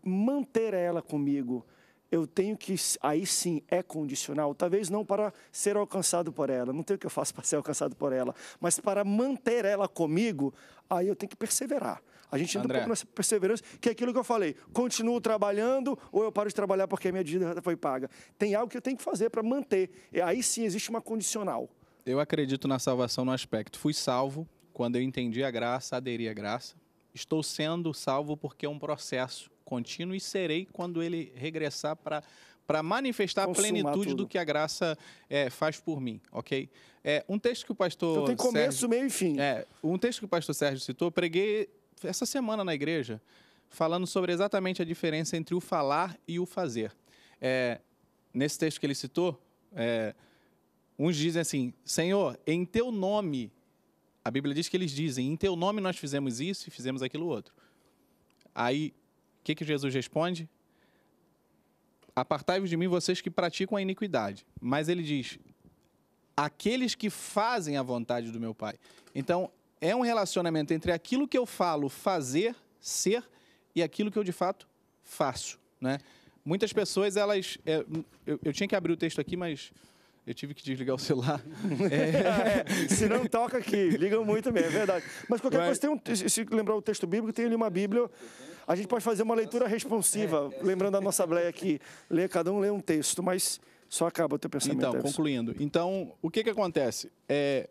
manter ela comigo, eu tenho que, aí sim, é condicional, talvez não para ser alcançado por ela, não tem o que eu faço para ser alcançado por ela, mas para manter ela comigo, aí eu tenho que perseverar. A gente entra André. um pouco nessa perseverança, que é aquilo que eu falei, continuo trabalhando ou eu paro de trabalhar porque a minha dívida foi paga. Tem algo que eu tenho que fazer para manter, aí sim existe uma condicional. Eu acredito na salvação no aspecto. Fui salvo quando eu entendi a graça, aderi à graça. Estou sendo salvo porque é um processo contínuo e serei quando ele regressar para para manifestar a plenitude tudo. do que a graça é, faz por mim, ok? É, um texto que o pastor. Então tem começo, Sérgio, meio e fim. É, um texto que o pastor Sérgio citou, preguei essa semana na igreja, falando sobre exatamente a diferença entre o falar e o fazer. É, nesse texto que ele citou, é, Uns dizem assim: Senhor, em teu nome. A Bíblia diz que eles dizem: em teu nome nós fizemos isso e fizemos aquilo outro. Aí, o que, que Jesus responde? Apartai-vos de mim, vocês que praticam a iniquidade. Mas ele diz: aqueles que fazem a vontade do meu Pai. Então, é um relacionamento entre aquilo que eu falo fazer, ser, e aquilo que eu de fato faço. Né? Muitas pessoas, elas. É, eu, eu tinha que abrir o texto aqui, mas eu tive que desligar o celular. É... é, se não toca aqui, ligam muito mesmo, é verdade. Mas qualquer Mas... coisa, tem um, se lembrar o texto bíblico, tem ali uma Bíblia. A gente pode fazer uma leitura responsiva, lembrando a nossa bleia aqui. Lê, cada um lê um texto, mas só acaba o teu pensamento. Então, concluindo. Então, o que, que acontece? É,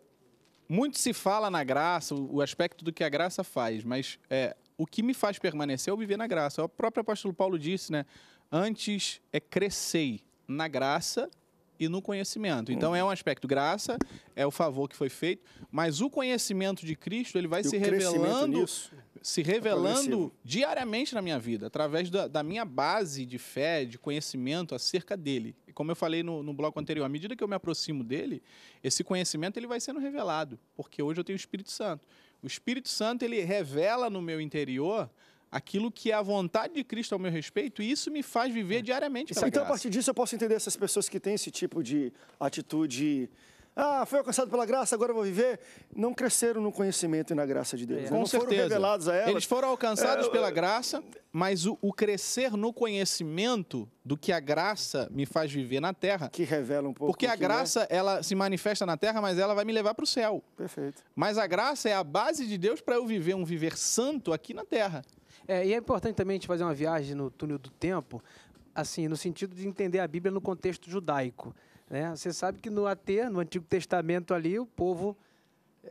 muito se fala na graça, o aspecto do que a graça faz, mas é, o que me faz permanecer é viver na graça. É o próprio apóstolo Paulo disse, né? Antes é crescer na graça e no conhecimento. Então uhum. é um aspecto graça, é o favor que foi feito, mas o conhecimento de Cristo ele vai e se revelando, nisso, se revelando é diariamente na minha vida, através da, da, minha base de fé, de conhecimento acerca dele. E como eu falei no, no bloco anterior, à medida que eu me aproximo dele, esse conhecimento ele vai sendo revelado, porque hoje eu tenho o Espírito Santo. O Espírito Santo ele revela no meu interior aquilo que é a vontade de Cristo ao meu respeito, e isso me faz viver é. diariamente pela Então, então graça. a partir disso, eu posso entender essas pessoas que têm esse tipo de atitude. Ah, foi alcançado pela graça, agora vou viver. Não cresceram no conhecimento e na graça de Deus. É. Com não certeza. foram revelados a elas. Eles foram alcançados é, pela eu... É. graça, mas o, o, crescer no conhecimento do que a graça me faz viver na terra. Que revela um pouco. Porque a né? graça, é. ela se manifesta na terra, mas ela vai me levar para o céu. Perfeito. Mas a graça é a base de Deus para eu viver um viver santo aqui na terra. É, e é importante também a gente fazer uma viagem no túnel do tempo, assim, no sentido de entender a Bíblia no contexto judaico. Né? Você sabe que no AT, no Antigo Testamento ali, o povo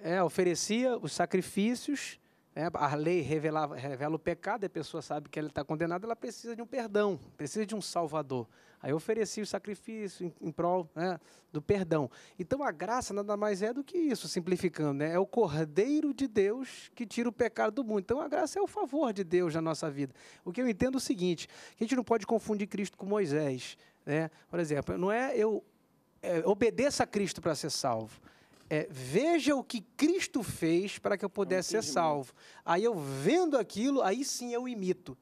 é, oferecia os sacrifícios, né? a lei revelava, revela o pecado, a pessoa sabe que ela está condenada, ela precisa de um perdão, precisa de um salvador. Aí eu ofereci o sacrifício em, em prol né, do perdão. Então a graça nada mais é do que isso, simplificando, né? É o Cordeiro de Deus que tira o pecado do mundo. Então a graça é o favor de Deus na nossa vida. O que eu entendo é o seguinte: que a gente não pode confundir Cristo com Moisés. Né? Por exemplo, não é eu é, obedeça a Cristo para ser salvo. É, veja o que Cristo fez para que eu pudesse ser salvo. Aí eu vendo aquilo, aí sim eu imito.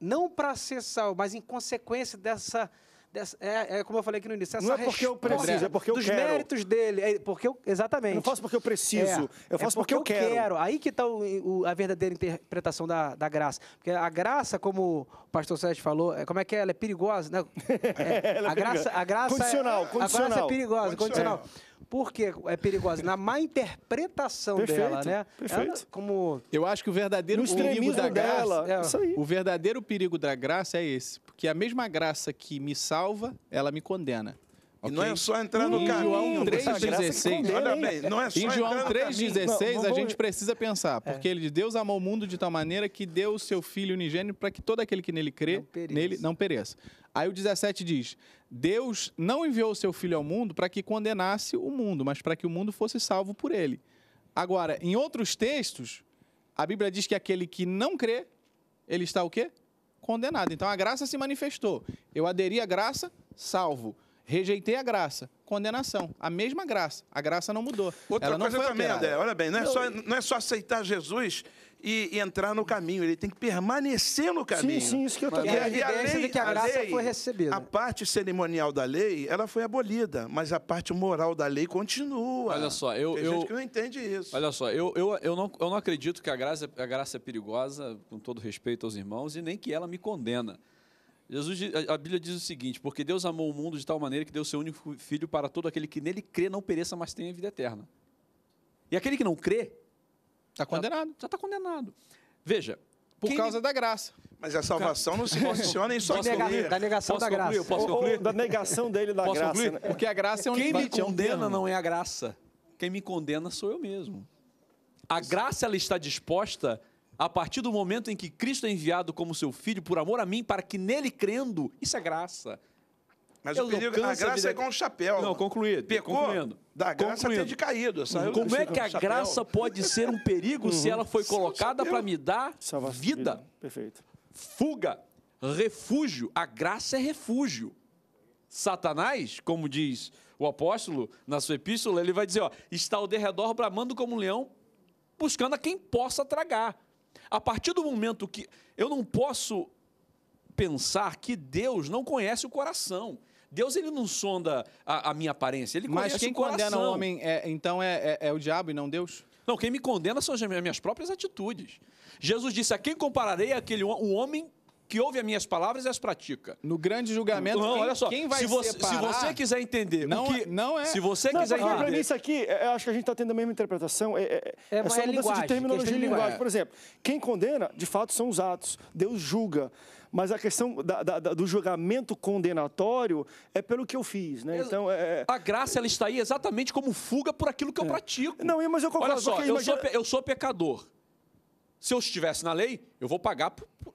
Não para ser salvo, mas em consequência dessa Dessa, é, é, como eu falei aqui no início. não é porque eu preciso, é porque eu dos quero. Dos méritos dele. É porque eu, exatamente. Eu não faço porque eu preciso. É, eu é faço porque, porque, eu quero. quero. Aí que está a verdadeira interpretação da, da graça. Porque a graça, como o pastor Sérgio falou, é como é que é? Ela é perigosa, né? a, perigosa. graça, a graça. Condicional, é, condicional. A graça é perigosa, condicional. condicional porque é perigosa na má interpretação perfeito, dela, né? Perfeito. Ela, como eu acho que o verdadeiro perigo da dela, graça, é. o verdadeiro perigo da graça é esse, porque a mesma graça que me salva, ela me condena. Okay. não é só entrar no em caminho. João 3,16. Olha bem, não é só Em João 3,16, a gente precisa pensar, porque é. ele, Deus amou o mundo de tal maneira que deu o seu Filho unigênito para que todo aquele que nele crê, não nele não pereça. Aí o 17 diz: Deus não enviou o seu filho ao mundo para que condenasse o mundo, mas para que o mundo fosse salvo por ele. Agora, em outros textos, a Bíblia diz que aquele que não crê, ele está o quê? Condenado. Então a graça se manifestou. Eu aderi à graça, salvo. Rejeitei a graça, condenação. A mesma graça. A graça não mudou. Outra Ela coisa também, olha bem, não é, só, não é só aceitar Jesus e, e, entrar no caminho, ele tem que permanecer no caminho. Sim, sim, isso que eu tô E, a, a lei, de que a, a graça lei, foi recebida. A parte cerimonial da lei, ela foi abolida, mas a parte moral da lei continua. Olha só, eu. Tem eu, gente que não entende isso. Olha só, eu, eu, eu, não, eu não acredito que a graça, a graça é perigosa, com todo respeito aos irmãos, e nem que ela me condena. Jesus, a Bíblia diz o seguinte: porque Deus amou o mundo de tal maneira que deu seu único filho para todo aquele que nele crê não pereça, mas tenha vida eterna. E aquele que não crê, Está condenado. Já está condenado. Veja. Por causa da graça. Mas a salvação não se posiciona em só da, nega, da negação posso da graça. Concluir? Posso concluir? Ou, ou da negação dele da posso graça. Concluir? Né? Porque a graça é um Quem me é condena não é a graça. Quem me condena sou eu mesmo. A graça ela está disposta a partir do momento em que Cristo é enviado como seu filho por amor a mim, para que nele crendo, isso é graça. Mas eu o perigo da graça é com o chapéu. Não, concluído. Pecou? Concluindo. Da graça de caído. Saiu Como é que a chapéu. graça pode ser um perigo uhum. se ela foi colocada para me dar vida? Perfeito. Fuga, refúgio. A graça é refúgio. Satanás, como diz o apóstolo na sua epístola, ele vai dizer: ó, está ao derredor bramando como um leão, buscando a quem possa tragar. A partir do momento que eu não posso pensar que Deus não conhece o coração. Deus ele não sonda a, a minha aparência, ele Mas conhece quem o coração. condena o homem, é, então, é, é, é o diabo e não Deus? Não, quem me condena são as minhas próprias atitudes. Jesus disse: a quem compararei aquele o homem que ouve as minhas palavras e as pratica. No grande julgamento, não, quem, olha só, quem vai se você, separar, se você quiser entender, não, que, é, não é. Se você não, quiser entender. Para mim, isso aqui, é, eu acho que a gente está tendo a mesma interpretação. É, é, é, é só é mudança de terminologia e linguagem. Por exemplo, quem condena, de fato, são os atos. Deus julga mas a questão da, da, do julgamento condenatório é pelo que eu fiz, né? Então, é, é... A graça, ela está aí exatamente como fuga por aquilo que eu é. pratico. Não, mas eu concordo. Olha só, eu, imagina... sou, eu sou pecador. Se eu estivesse na lei, eu vou pagar por, por,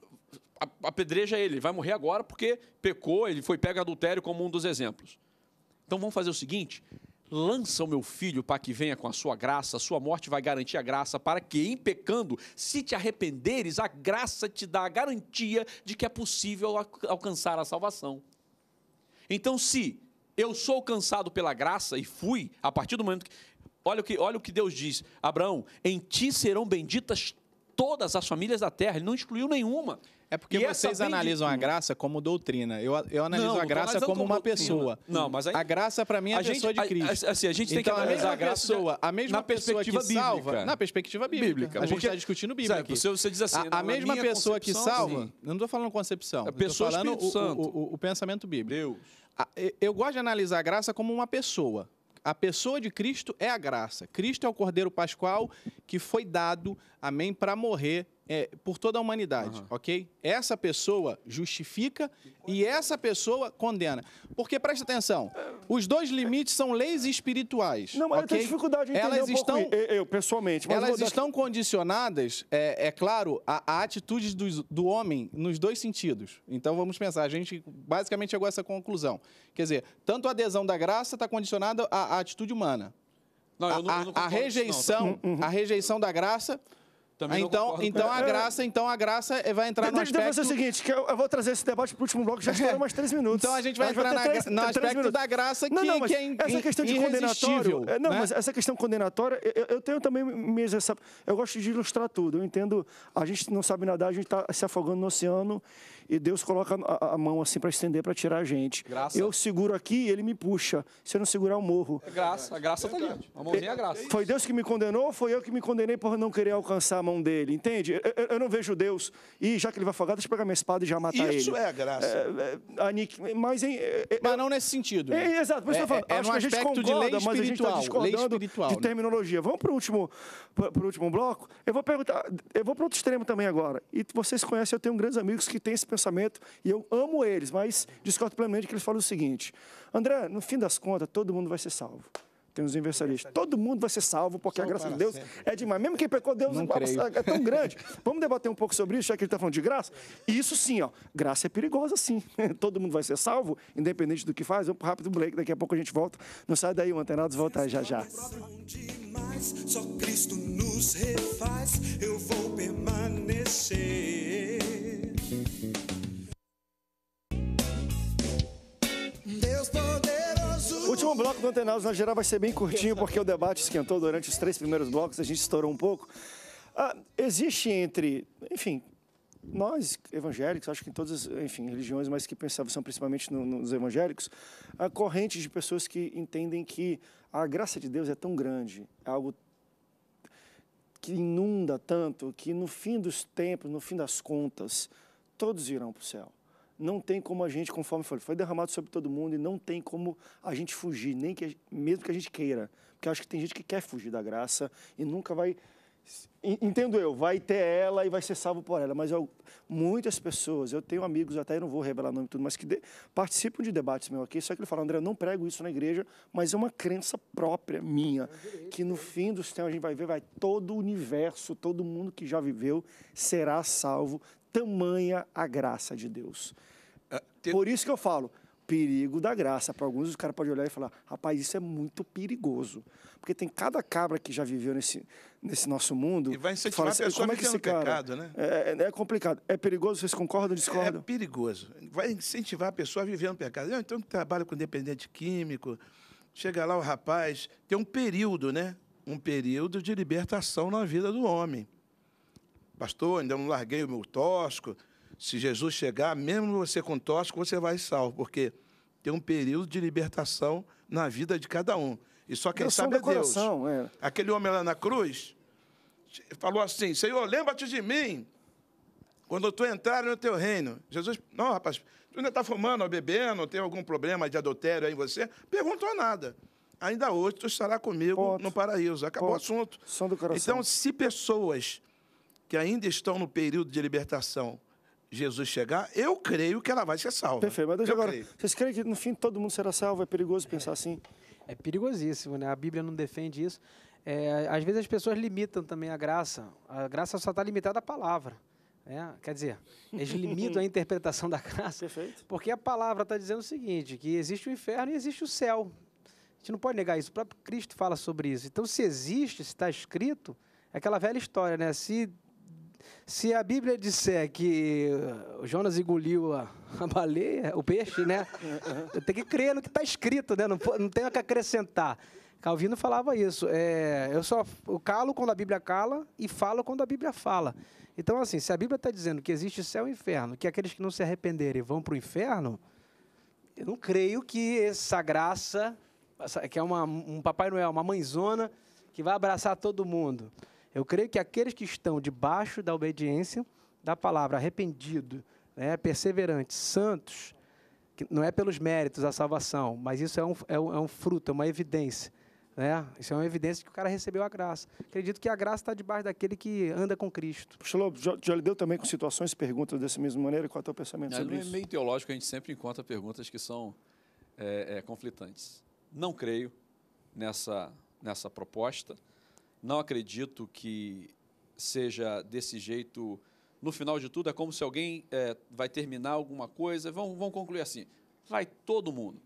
apedreja ele, ele vai morrer agora porque pecou, ele foi pego adultério como um dos exemplos. Então vamos fazer o seguinte, lança o meu filho para que venha com a sua graça, a sua morte vai garantir a graça, para que, em pecando, se te arrependeres, a graça te dá a garantia de que é possível alcançar a salvação. Então, se eu sou alcançado pela graça e fui, a partir do momento que. Olha o que, olha o que Deus diz, Abraão: em ti serão benditas todas as famílias da terra, ele não excluiu nenhuma. É porque e vocês analisam a graça como doutrina. Eu, eu analiso não, a graça é como, uma doutrina. pessoa. Não, mas aí, a graça para mim é a, a gente, pessoa de Cristo. A, assim, a gente tem então, que analisar a graça pessoa, a mesma na pessoa que bíblica. salva, na perspectiva bíblica. bíblica a gente está discutindo Bíblia sabe, aqui. Você diz assim, a, a mesma pessoa que salva, sim. não estou falando concepção, a é pessoa estou falando o, o, o, o, pensamento bíblico. Deus. eu gosto de analisar a graça como uma pessoa a pessoa de Cristo é a graça. Cristo é o Cordeiro Pascual que foi dado, amém, para morrer é, por toda a humanidade, uhum. ok? Essa pessoa justifica e essa pessoa condena. Porque presta atenção, os dois limites são leis espirituais. Não, mas okay? eu tenho dificuldade em elas entender estão, pouco, eu, eu, pessoalmente. elas estão condicionadas, é, é claro, à, à atitude do, do homem nos dois sentidos. Então vamos pensar, a gente basicamente chegou a essa conclusão. Quer dizer, tanto a adesão da graça está condicionada à, à, atitude humana. Não, a, eu não, eu não a, rejeição, isso, não. Tá? Uhum. a rejeição da graça também então, então a graça, então a graça eh, vai entrar no aspecto. Então o seguinte, que eu, eu, vou trazer esse debate para o último bloco, já é. estourou mais três minutos. então a gente vai entrar vai três, no aspecto da graça que, não, não, que é essa questão de condenatório. Né? Não, né? mas essa questão condenatória, eu, eu tenho também mesmo essa, eu gosto de ilustrar tudo. Eu entendo, a gente não sabe nadar, a gente está se afogando no oceano e Deus coloca a, a mão assim para estender para tirar a gente. Graça. Eu seguro aqui e ele me puxa. Se eu não segurar, eu morro. É graça, a graça está ali. A mãozinha é graça. Foi Deus que me condenou, foi eu que me condenei por não querer alcançar mão dele, entende? Eu, eu, não vejo Deus. E já que ele vai afogar, deixa eu pegar minha espada e já matar Isso ele. Isso é graça. É, é Nick, mas, em, é, é, mas não nesse sentido. Né? exato, mas é, é, acho que a gente concorda, de lei espiritual, mas a gente está discordando lei espiritual, de terminologia. Né? Vamos para o último, último bloco. Eu vou perguntar, eu vou para outro extremo também agora. E vocês conhecem, eu tenho grandes amigos que têm esse pensamento e eu amo eles, mas discordo plenamente que eles falam o seguinte: André, no fim das contas, todo mundo vai ser salvo tem os universalistas. Todo mundo vai ser salvo, porque a graça de Deus sempre. é demais. Mesmo quem pecou, Deus não é tão grande. Vamos debater um pouco sobre isso, já que ele está falando de graça? isso sim, ó, graça é perigosa sim. Todo mundo vai ser salvo, independente do que faz. Vamos para rápido break, daqui a pouco a gente volta. Não sai daí, o Antenados volta já já. Só Cristo nos refaz, eu vou permanecer. Deus poder o último bloco do Antenados na geral vai ser bem curtinho, porque o debate esquentou durante os três primeiros blocos, a gente estourou um pouco. Ah, existe entre, enfim, nós evangélicos, acho que em todas as enfim, religiões, mas que pensavam são principalmente no, nos evangélicos, a corrente de pessoas que entendem que a graça de Deus é tão grande, é algo que inunda tanto, que no fim dos tempos, no fim das contas, todos irão para o céu não tem como a gente, conforme foi, foi derramado sobre todo mundo e não tem como a gente fugir, nem que mesmo que a gente queira, porque acho que tem gente que quer fugir da graça e nunca vai entendo eu, vai ter ela e vai ser salvo por ela, mas eu, muitas pessoas, eu tenho amigos, até eu não vou revelar nome e tudo, mas que de, participam de debates meu aqui, só que ele fala, André, eu não prego isso na igreja, mas é uma crença própria minha, é que no né? fim dos tempos a gente vai ver, vai todo o universo, todo mundo que já viveu será salvo, tamanha a graça de Deus. É, Por isso que eu falo, perigo da graça. Para alguns, os caras podem olhar e falar: rapaz, isso é muito perigoso. Porque tem cada cabra que já viveu nesse, nesse nosso mundo. E vai incentivar a assim, é, pessoa como é que esse cara, pecado, né? É, é, é, complicado. É perigoso? Vocês concordam ou discordam? É perigoso. Vai incentivar a pessoa a viver no pecado. Eu, então, trabalho com dependente químico. Chega lá o rapaz, tem um período, né? Um período de libertação na vida do homem pastor, ainda não larguei o meu tóxico. Se Jesus chegar, mesmo você com tóxico, você vai salvo, porque tem um período de libertação na vida de cada um. E só quem sabe é coração, Deus. É. Aquele homem lá na cruz falou assim: Senhor, lembra-te de mim quando tu entrar no teu reino. Jesus, não, rapaz, tu ainda está fumando ou bebendo, tem algum problema de adultério aí em você? Perguntou nada. Ainda hoje tu estará comigo Ponto. no paraíso. Acabou Ponto. o assunto. Então, se pessoas que ainda estão no período de libertação, Jesus chegar, eu creio que ela vai ser salva. Perfeito, mas deixa eu agora. Creio. Vocês creem que no fim todo mundo será salvo? É perigoso pensar é, assim? É perigosíssimo, né? A Bíblia não defende isso. É, às vezes as pessoas limitam também a graça. A graça só está limitada à palavra. Né? Quer dizer, eles limitam a interpretação da graça. Perfeito. Porque a palavra está dizendo o seguinte: que existe o inferno e existe o céu. A gente não pode negar isso. O próprio Cristo fala sobre isso. Então, se existe, se está escrito, é aquela velha história, né? Se se a Bíblia disser que eh, Jonas engoliu a, a baleia, o peixe, né? Tem que crer no que está escrito, né? Não, não o que acrescentar. Calvino falava isso. É, eu só eu calo quando a Bíblia cala e falo quando a Bíblia fala. Então, assim, se a Bíblia está dizendo que existe céu e inferno, que aqueles que não se arrependerem vão para o inferno, eu não creio que essa graça, que é uma, um Papai Noel, uma mãezona, que vai abraçar todo mundo. Eu creio que aqueles que estão debaixo da obediência da palavra, arrependido, né, perseverantes, santos, que não é pelos méritos a salvação, mas isso é um, é um, é um fruto, é uma evidência. Né? Isso é uma evidência que o cara recebeu a graça. Acredito que a graça está debaixo daquele que anda com Cristo. Puxa, Lobo, já, já lidou também com situações e perguntas dessa mesma maneira? Qual é o teu pensamento é, sobre isso? No meio teológico, a gente sempre encontra perguntas que são é, é, conflitantes. Não creio nessa, nessa proposta não acredito que seja desse jeito. No final de tudo, é como se alguém é, vai terminar alguma coisa. Vamos, vamos concluir assim: vai todo mundo.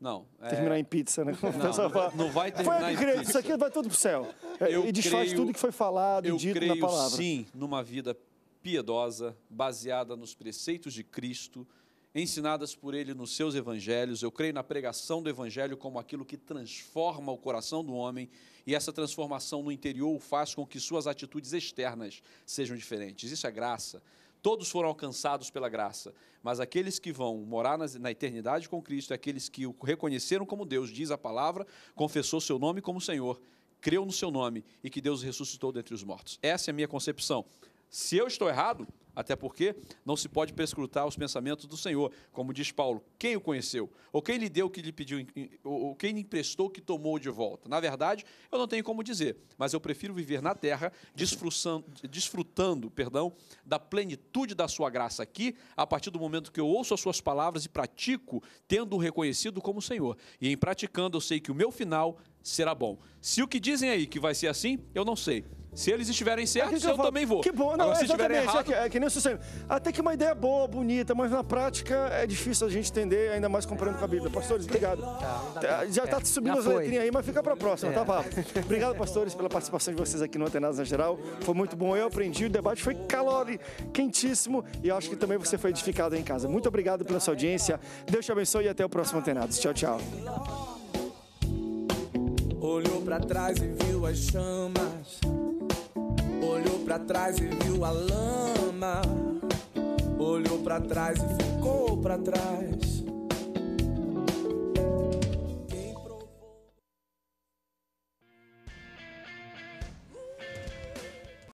Não. É terminar em pizza, né? Não, não vai terminar foi, eu creio, em pizza. Isso aqui vai tudo pro céu. É, eu e desfaz creio, tudo que foi falado, eu dito creio, na palavra. Sim, numa vida piedosa, baseada nos preceitos de Cristo, ensinadas por ele nos seus evangelhos. Eu creio na pregação do evangelho como aquilo que transforma o coração do homem, e essa transformação no interior faz com que suas atitudes externas sejam diferentes. Isso é graça. Todos foram alcançados pela graça, mas aqueles que vão morar na eternidade com Cristo, aqueles que o reconheceram como Deus, diz a palavra, confessou seu nome como Senhor, creu no seu nome e que Deus ressuscitou dentre os mortos. Essa é a minha concepção. Se eu estou errado, até porque não se pode perscrutar os pensamentos do Senhor, como diz Paulo. Quem o conheceu? Ou quem lhe deu o que lhe pediu, ou quem lhe emprestou o que tomou de volta? Na verdade, eu não tenho como dizer, mas eu prefiro viver na terra, desfrutando, desfrutando perdão, da plenitude da sua graça aqui, a partir do momento que eu ouço as suas palavras e pratico, tendo-o reconhecido como Senhor. E em praticando, eu sei que o meu final será bom. Se o que dizem aí que vai ser assim, eu não sei se eles estiverem é certos, é eu, eu também vou. Que bom, não, Agora, se é estiverem É, que, é que nem o sistema. Até que uma ideia boa, bonita, mas na prática é difícil a gente entender, ainda mais comparando com a Bíblia. Pastores, obrigado. Tá, tá já está é, subindo já as letrinhas aí, mas fica para a próxima, tá, é. tá, papo? Obrigado, pastores, pela participação de vocês aqui no Antenados na Geral. Foi muito bom, eu aprendi, o debate foi calor, quentíssimo, e acho que também você foi edificado aí em casa. Muito obrigado pela sua audiência, Deus te abençoe e até o próximo Antenados. Tchau, tchau. Olhou para trás e viu as chamas Olhou para trás e viu a lama. Olhou para trás e ficou para trás.